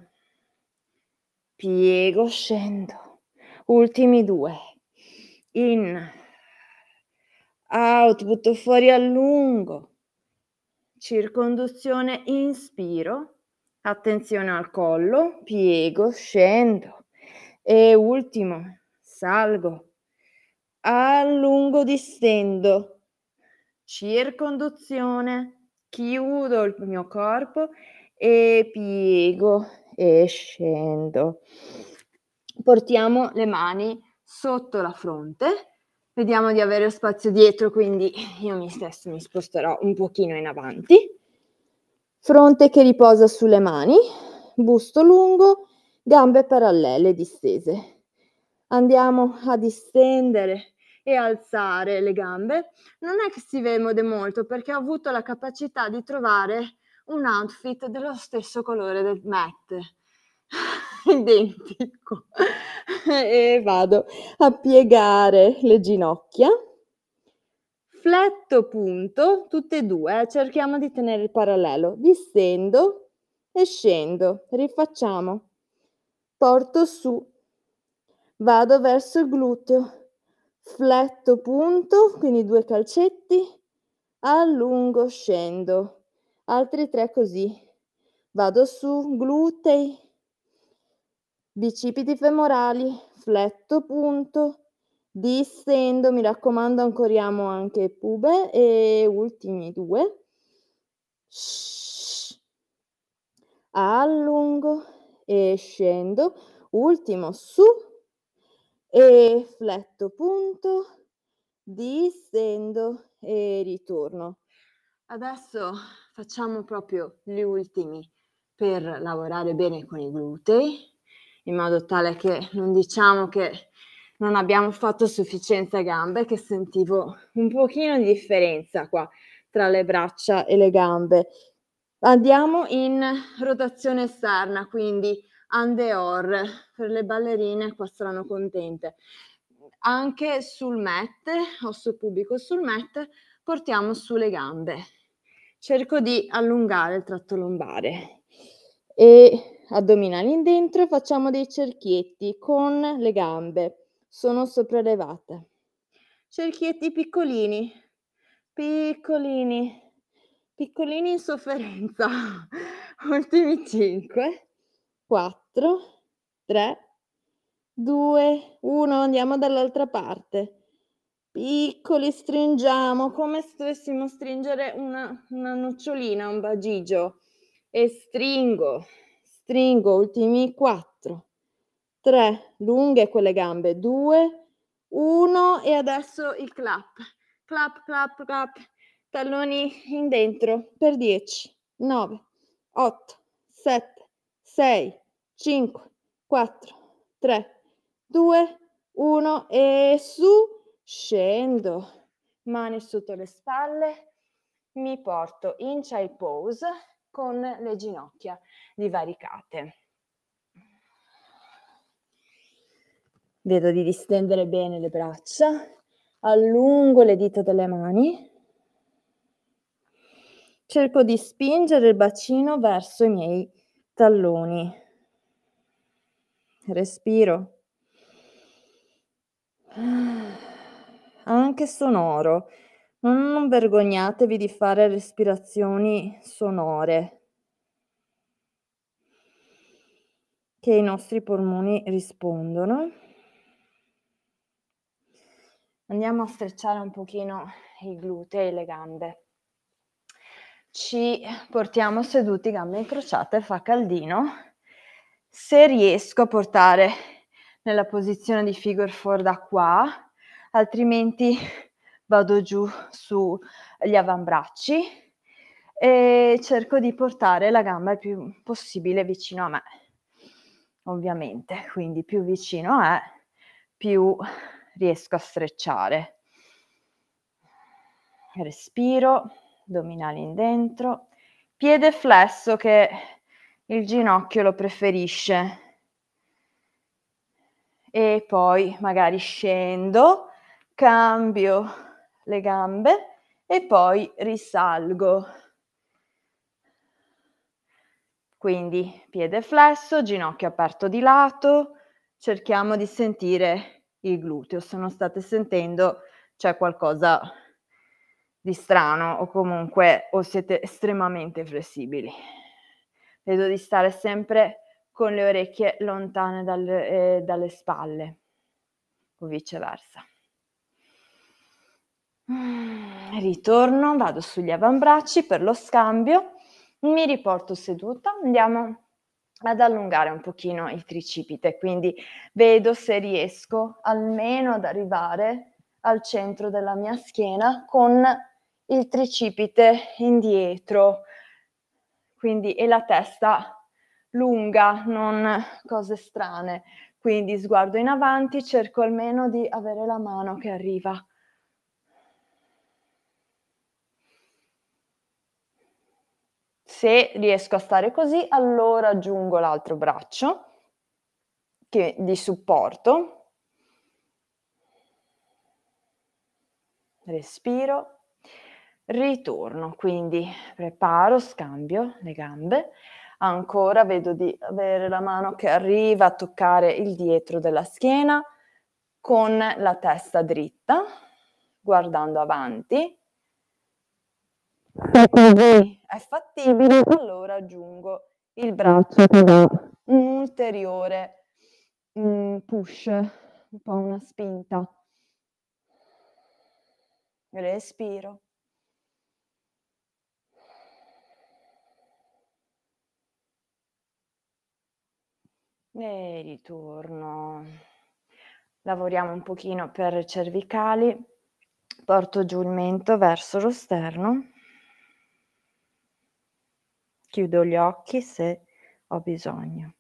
Piego, scendo. Ultimi due. In. Out, butto fuori a lungo. Circonduzione, inspiro. Attenzione al collo, piego, scendo. E ultimo, salgo. Allungo, distendo circonduzione, chiudo il mio corpo e piego e scendo. Portiamo le mani sotto la fronte, vediamo di avere spazio dietro, quindi io mi stesso mi sposterò un pochino in avanti. Fronte che riposa sulle mani, busto lungo, gambe parallele distese. Andiamo a distendere e alzare le gambe, non è che si vede molto perché ho avuto la capacità di trovare un outfit dello stesso colore del matte [laughs] identico [laughs] e vado a piegare le ginocchia fletto punto tutte e due eh, cerchiamo di tenere il parallelo distendo e scendo rifacciamo porto su vado verso il gluteo fletto punto, quindi due calcetti, allungo, scendo, altri tre così. Vado su, glutei, bicipiti femorali, fletto punto, distendo, mi raccomando ancoriamo anche pube e ultimi due. Allungo e scendo, ultimo su e fletto punto, distendo e ritorno. Adesso facciamo proprio gli ultimi per lavorare bene con i glutei, in modo tale che non diciamo che non abbiamo fatto sufficienza gambe, che sentivo un pochino di differenza qua tra le braccia e le gambe. Andiamo in rotazione esterna, quindi and or, per le ballerine qua saranno contente. Anche sul mat osso pubblico sul mat portiamo sulle gambe. Cerco di allungare il tratto lombare e addominali in e facciamo dei cerchietti con le gambe. Sono sopraelevate. Cerchietti piccolini, piccolini, piccolini in sofferenza. [laughs] Ultimi 5. 4, 3, 2, 1, andiamo dall'altra parte. Piccoli, stringiamo come se dovessimo stringere una, una nocciolina, un bagigio. E stringo, stringo, ultimi 4, 3, lunghe quelle gambe, 2, 1 e adesso il clap. Clap, clap, clap, talloni in dentro per 10, 9, 8, 7. 6, 5, 4, 3, 2, 1 e su, scendo, mani sotto le spalle, mi porto in child pose con le ginocchia divaricate. Vedo di distendere bene le braccia, allungo le dita delle mani, cerco di spingere il bacino verso i miei talloni, respiro, anche sonoro. Non, vergognatevi di fare respirazioni sonore che i nostri polmoni rispondono. Andiamo a strecciare un pochino i glutei e le gambe ci portiamo seduti, gambe incrociate, fa caldino. Se riesco a portare nella posizione di figure four da qua, altrimenti vado giù sugli avambracci e cerco di portare la gamba il più possibile vicino a me. Ovviamente, quindi più vicino è, più riesco a strecciare. Respiro addominali in dentro, piede flesso che il ginocchio lo preferisce. E poi magari scendo, cambio le gambe e poi risalgo. Quindi piede flesso, ginocchio aperto di lato, cerchiamo di sentire il gluteo. Se non state sentendo c'è qualcosa di strano o comunque o siete estremamente flessibili. Vedo di stare sempre con le orecchie lontane dal, eh, dalle spalle o viceversa. Mm, ritorno, vado sugli avambracci per lo scambio, mi riporto seduta, andiamo ad allungare un pochino il tricipite, quindi vedo se riesco almeno ad arrivare al centro della mia schiena con il tricipite indietro, quindi e la testa lunga, non cose strane. Quindi sguardo in avanti, cerco almeno di avere la mano che arriva. Se riesco a stare così, allora aggiungo l'altro braccio che, di supporto. Respiro ritorno, quindi preparo, scambio le gambe, ancora vedo di avere la mano che arriva a toccare il dietro della schiena con la testa dritta, guardando avanti. Se così è fattibile, allora aggiungo il braccio che va un ulteriore un mm, push, un po' una spinta. Respiro. E ritorno. Lavoriamo un pochino per le cervicali, porto giù il mento verso lo sterno, chiudo gli occhi se ho bisogno.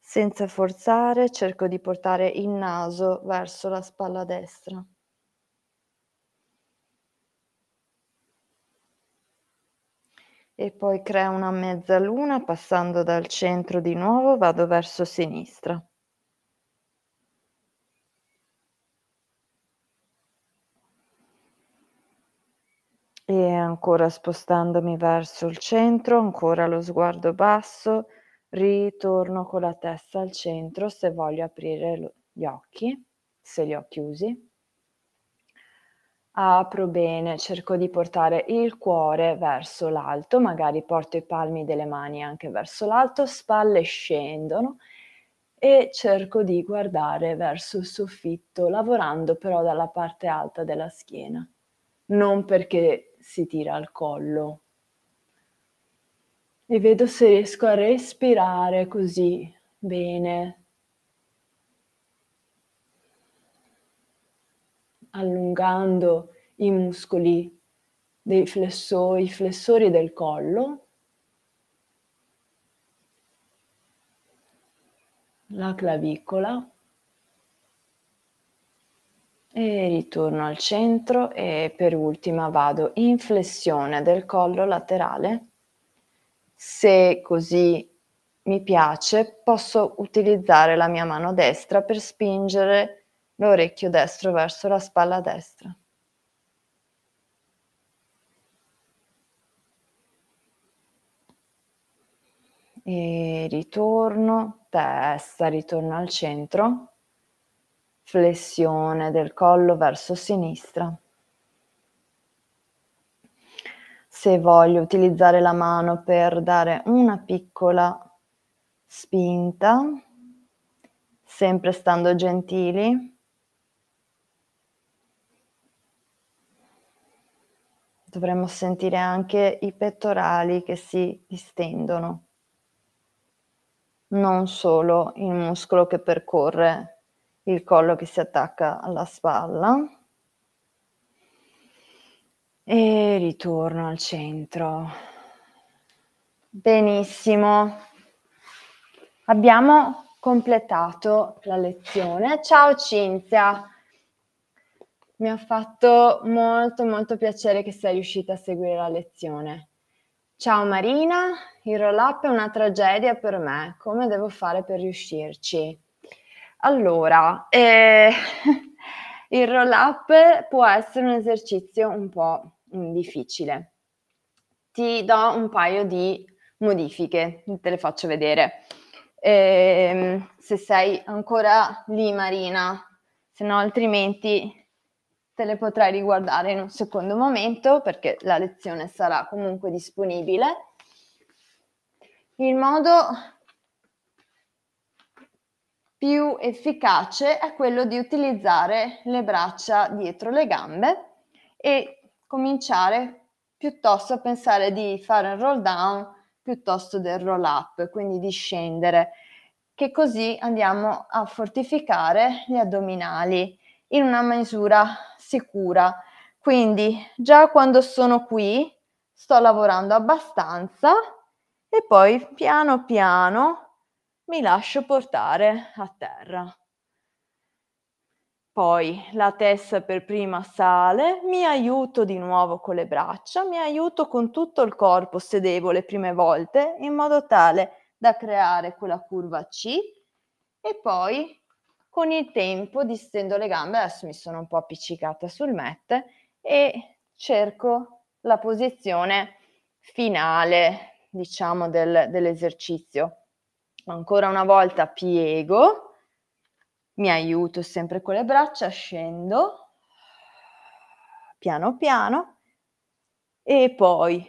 Senza forzare cerco di portare il naso verso la spalla destra. e poi crea una mezzaluna passando dal centro di nuovo vado verso sinistra. E ancora spostandomi verso il centro, ancora lo sguardo basso, ritorno con la testa al centro se voglio aprire gli occhi, se li ho chiusi. Apro bene, cerco di portare il cuore verso l'alto, magari porto i palmi delle mani anche verso l'alto, spalle scendono e cerco di guardare verso il soffitto, lavorando però dalla parte alta della schiena, non perché si tira al collo. E vedo se riesco a respirare così bene, allungando i muscoli dei flessori, i flessori del collo, la clavicola e ritorno al centro e per ultima vado in flessione del collo laterale. Se così mi piace posso utilizzare la mia mano destra per spingere l'orecchio destro verso la spalla destra. E ritorno, testa, ritorno al centro, flessione del collo verso sinistra. Se voglio utilizzare la mano per dare una piccola spinta, sempre stando gentili, dovremmo sentire anche i pettorali che si distendono, non solo il muscolo che percorre il collo che si attacca alla spalla. E ritorno al centro. Benissimo. Abbiamo completato la lezione. Ciao Cinzia. Mi ha fatto molto molto piacere che sei riuscita a seguire la lezione. Ciao Marina, il roll up è una tragedia per me, come devo fare per riuscirci? Allora, eh, [laughs] il roll up può essere un esercizio un po' difficile. Ti do un paio di modifiche, te le faccio vedere. Eh, se sei ancora lì Marina, se no altrimenti te le potrai riguardare in un secondo momento perché la lezione sarà comunque disponibile. Il modo più efficace è quello di utilizzare le braccia dietro le gambe e cominciare piuttosto a pensare di fare un roll down piuttosto del roll up, quindi di scendere, che così andiamo a fortificare gli addominali in una misura sicura. Quindi già quando sono qui sto lavorando abbastanza e poi piano piano mi lascio portare a terra. Poi la testa per prima sale, mi aiuto di nuovo con le braccia, mi aiuto con tutto il corpo sedevo le prime volte in modo tale da creare quella curva C e poi con il tempo distendo le gambe, adesso mi sono un po' appiccicata sul mat e cerco la posizione finale, diciamo, del, dell'esercizio. Ancora una volta piego, mi aiuto sempre con le braccia, scendo piano piano e poi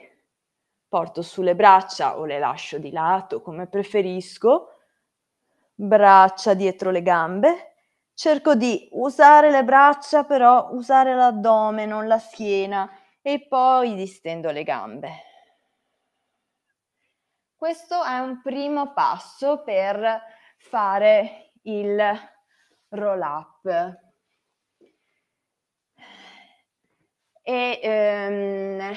porto sulle braccia o le lascio di lato come preferisco braccia dietro le gambe. Cerco di usare le braccia, però usare l'addome, non la schiena, e poi distendo le gambe. Questo è un primo passo per fare il roll up. E, ehm,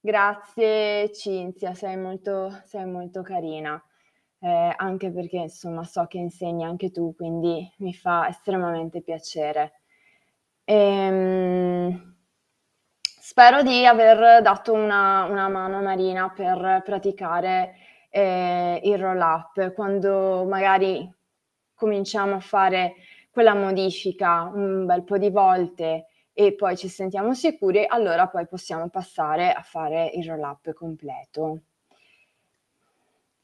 grazie Cinzia, sei molto, sei molto carina eh, anche perché insomma so che insegni anche tu, quindi mi fa estremamente piacere. Ehm, spero di aver dato una, una mano a Marina per praticare eh, il roll up quando magari cominciamo a fare quella modifica un bel po' di volte e poi ci sentiamo sicuri, allora poi possiamo passare a fare il roll up completo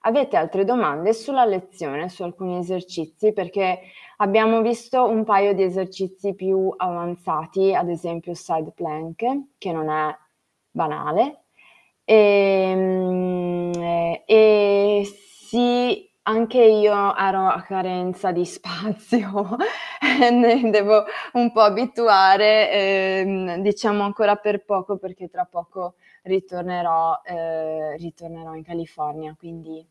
avete altre domande sulla lezione, su alcuni esercizi, perché abbiamo visto un paio di esercizi più avanzati, ad esempio side plank, che non è banale, e, ehm, e sì, anche io ero a carenza di [laughs] spazio, ne devo un po' abituare, eh, diciamo ancora per poco perché tra poco ritornerò, eh, ritornerò in California, quindi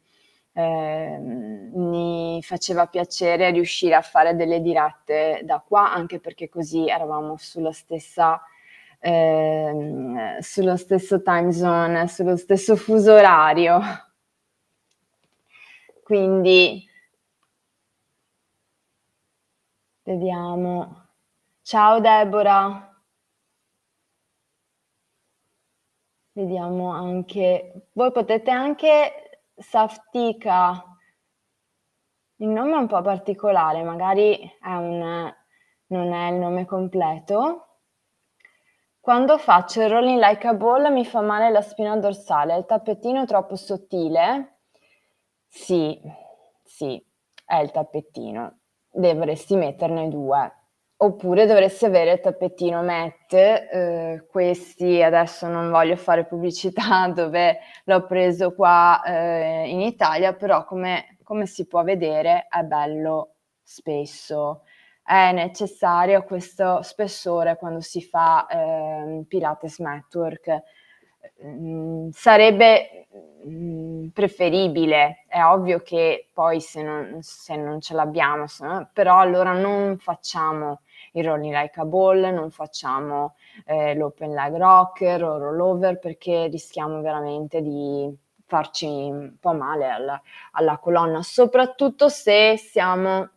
eh, mi faceva piacere riuscire a fare delle dirette da qua, anche perché così eravamo sulla stessa, eh, sullo stesso time zone, sullo stesso fuso orario. Quindi vediamo. Ciao Deborah. Vediamo anche, voi potete anche Saftica, il nome è un po' particolare, magari è un, non è il nome completo. Quando faccio il rolling like a ball mi fa male la spina dorsale, il tappetino troppo sottile? Sì, sì, è il tappettino, Dovresti metterne due. Oppure dovresti avere il tappetino matte, eh, questi adesso non voglio fare pubblicità [laughs] dove l'ho preso qua eh, in Italia, però come, come, si può vedere è bello spesso. È necessario questo spessore quando si fa eh, Pilates Network. Mm, sarebbe mm, preferibile, è ovvio che poi se non, se non ce l'abbiamo, se no, però allora non facciamo il rolling like a ball, non facciamo eh, l'open lag rocker o rollover perché rischiamo veramente di farci un po' male alla, alla colonna, soprattutto se siamo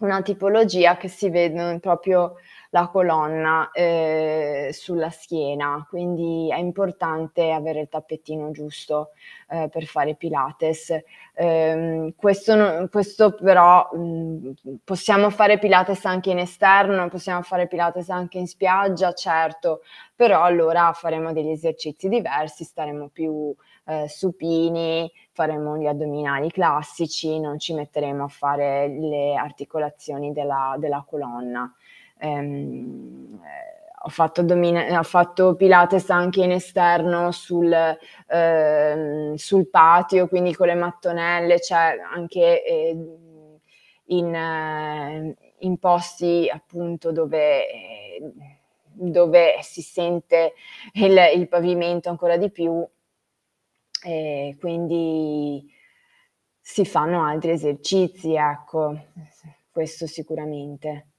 una tipologia che si vedono proprio la colonna eh, sulla schiena, quindi è importante avere il tappettino giusto eh, per fare Pilates. Eh, questo, questo, però mh, mm, possiamo fare Pilates anche in esterno, possiamo fare Pilates anche in spiaggia, certo, però allora faremo degli esercizi diversi, staremo più eh, supini, faremo gli addominali classici, non ci metteremo a fare le articolazioni della, della colonna ehm, eh, ho, fatto domina- ho fatto Pilates anche in esterno sul, ehm, sul, patio, quindi con le mattonelle, cioè anche eh, in, eh, in, posti appunto dove... Eh, dove si sente il, il, pavimento ancora di più e quindi si fanno altri esercizi, ecco, questo sicuramente.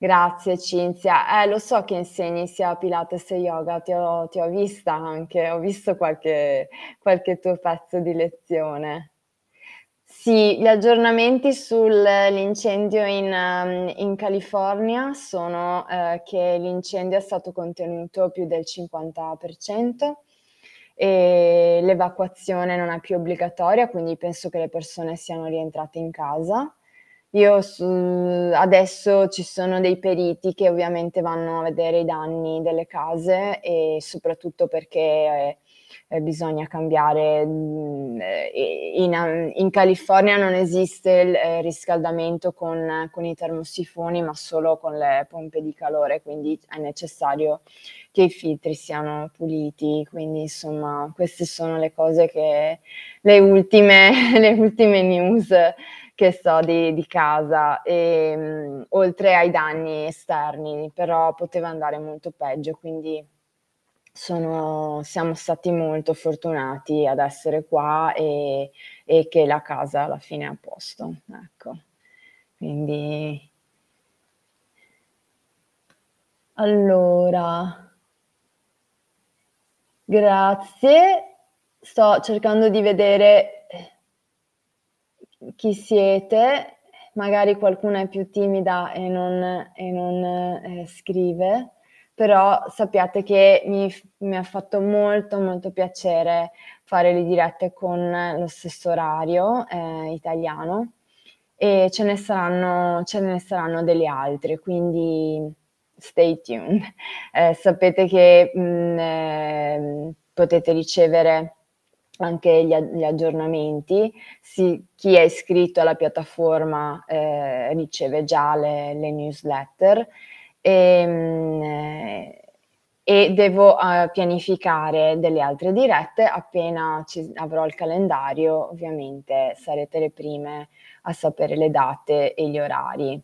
Grazie Cinzia. Eh, lo so che insegni sia Pilates e yoga, ti ho, ti ho vista anche, ho visto qualche, qualche tuo pezzo di lezione. Sì, gli aggiornamenti sull'incendio in, ehm, in, California sono eh, che l'incendio è stato contenuto più del 50% e l'evacuazione non è più obbligatoria, quindi penso che le persone siano rientrate in casa. Io adesso ci sono dei periti che ovviamente vanno a vedere i danni delle case e soprattutto perché eh, eh, bisogna cambiare. Mm, eh, in, in, California non esiste il riscaldamento con, con, i termosifoni, ma solo con le pompe di calore, quindi è necessario che i filtri siano puliti. Quindi, insomma, queste sono le cose che le ultime, [laughs] le ultime news che so, di, di casa, e, ehm, mh, oltre ai danni esterni, però poteva andare molto peggio, quindi sono, siamo stati molto fortunati ad essere qua e, e, che la casa alla fine è a posto. Ecco. Quindi allora grazie. Sto cercando di vedere chi siete, magari qualcuno è più timida e non, e non eh, scrive, però sappiate che mi, mi, ha fatto molto molto piacere fare le dirette con lo stesso orario eh, italiano e ce ne, saranno, ce ne saranno delle altre, quindi stay tuned. Eh, sapete che mh, mm, eh, potete ricevere anche gli, gli aggiornamenti, si, chi è iscritto alla piattaforma eh, riceve già le, le newsletter e, ehm, eh, e devo eh, pianificare delle altre dirette appena ci, avrò il calendario, ovviamente sarete le prime a sapere le date e gli orari.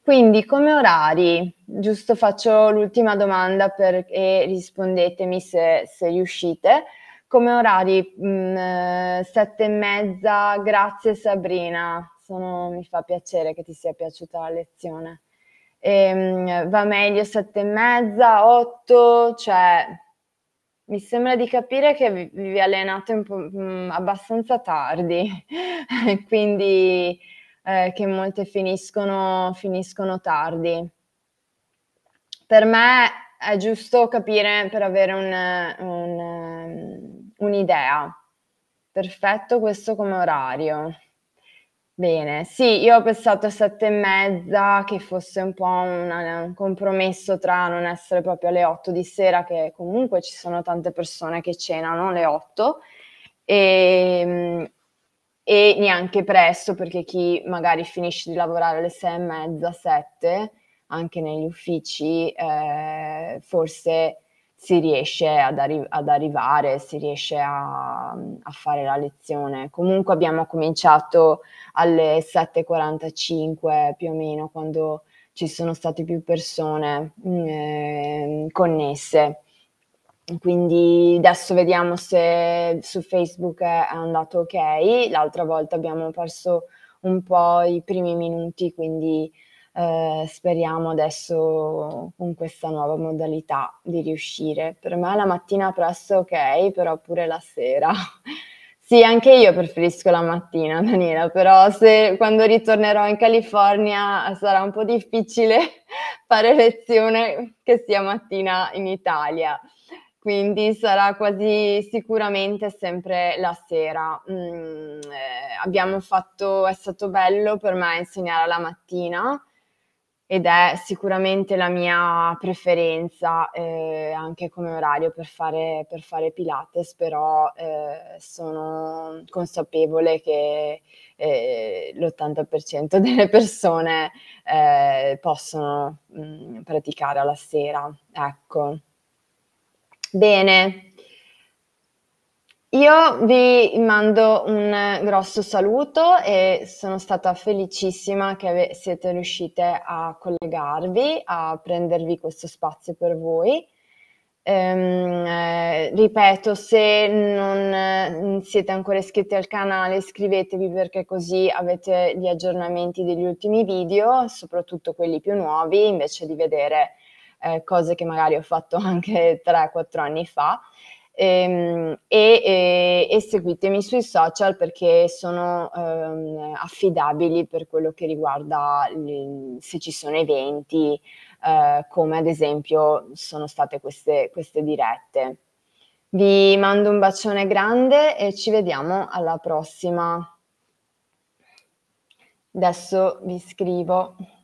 Quindi come orari, giusto faccio l'ultima domanda per, e rispondetemi se, se riuscite. Come orari, mh, mm, eh, sette e mezza, grazie Sabrina, Sono, mi fa piacere che ti sia piaciuta la lezione. E, ehm, mh, va meglio sette e mezza, otto, cioè mi sembra di capire che vi, vi allenate mh, mm, abbastanza tardi, [laughs] quindi eh, che molte finiscono, finiscono tardi. Per me è giusto capire per avere un, un, ehm, un'idea. Perfetto, questo come orario. Bene, sì, io ho pensato a sette e mezza che fosse un po' una, un, compromesso tra non essere proprio alle otto di sera, che comunque ci sono tante persone che cenano alle otto, e, ehm, e neanche presto, perché chi magari finisce di lavorare alle sei e mezza, sette, anche negli uffici, eh, forse si riesce ad, arri- ad arrivare, si riesce a, a, fare la lezione. Comunque abbiamo cominciato alle 7.45 più o meno, quando ci sono state più persone eh, connesse. Quindi adesso vediamo se su Facebook è andato ok. L'altra volta abbiamo perso un po' i primi minuti, quindi eh, speriamo adesso con questa nuova modalità di riuscire. Per me la mattina presto ok, però pure la sera. [laughs] Sì, anche io preferisco la mattina, Daniela, però se quando ritornerò in California sarà un po' difficile [laughs] fare lezione che sia mattina in Italia. Quindi sarà quasi sicuramente sempre la sera. Mm, eh, abbiamo fatto, è stato bello per me insegnare la mattina ed è sicuramente la mia preferenza eh, anche come orario per fare, per fare Pilates, però eh, sono consapevole che eh, l'80% delle persone eh, possono mh, mm, praticare alla sera. Ecco. Bene, io vi mando un grosso saluto e sono stata felicissima che siete riuscite a collegarvi, a prendervi questo spazio per voi. Ehm, eh, ripeto, se non eh, siete ancora iscritti al canale, iscrivetevi perché così avete gli aggiornamenti degli ultimi video, soprattutto quelli più nuovi, invece di vedere eh, cose che magari ho fatto [laughs] anche 3-4 anni fa. Ehm, e, e, e, seguitemi sui social perché sono ehm, affidabili per quello che riguarda le, se ci sono eventi, eh, come ad esempio sono state queste, queste dirette. Vi mando un bacione grande e ci vediamo alla prossima. Adesso vi scrivo.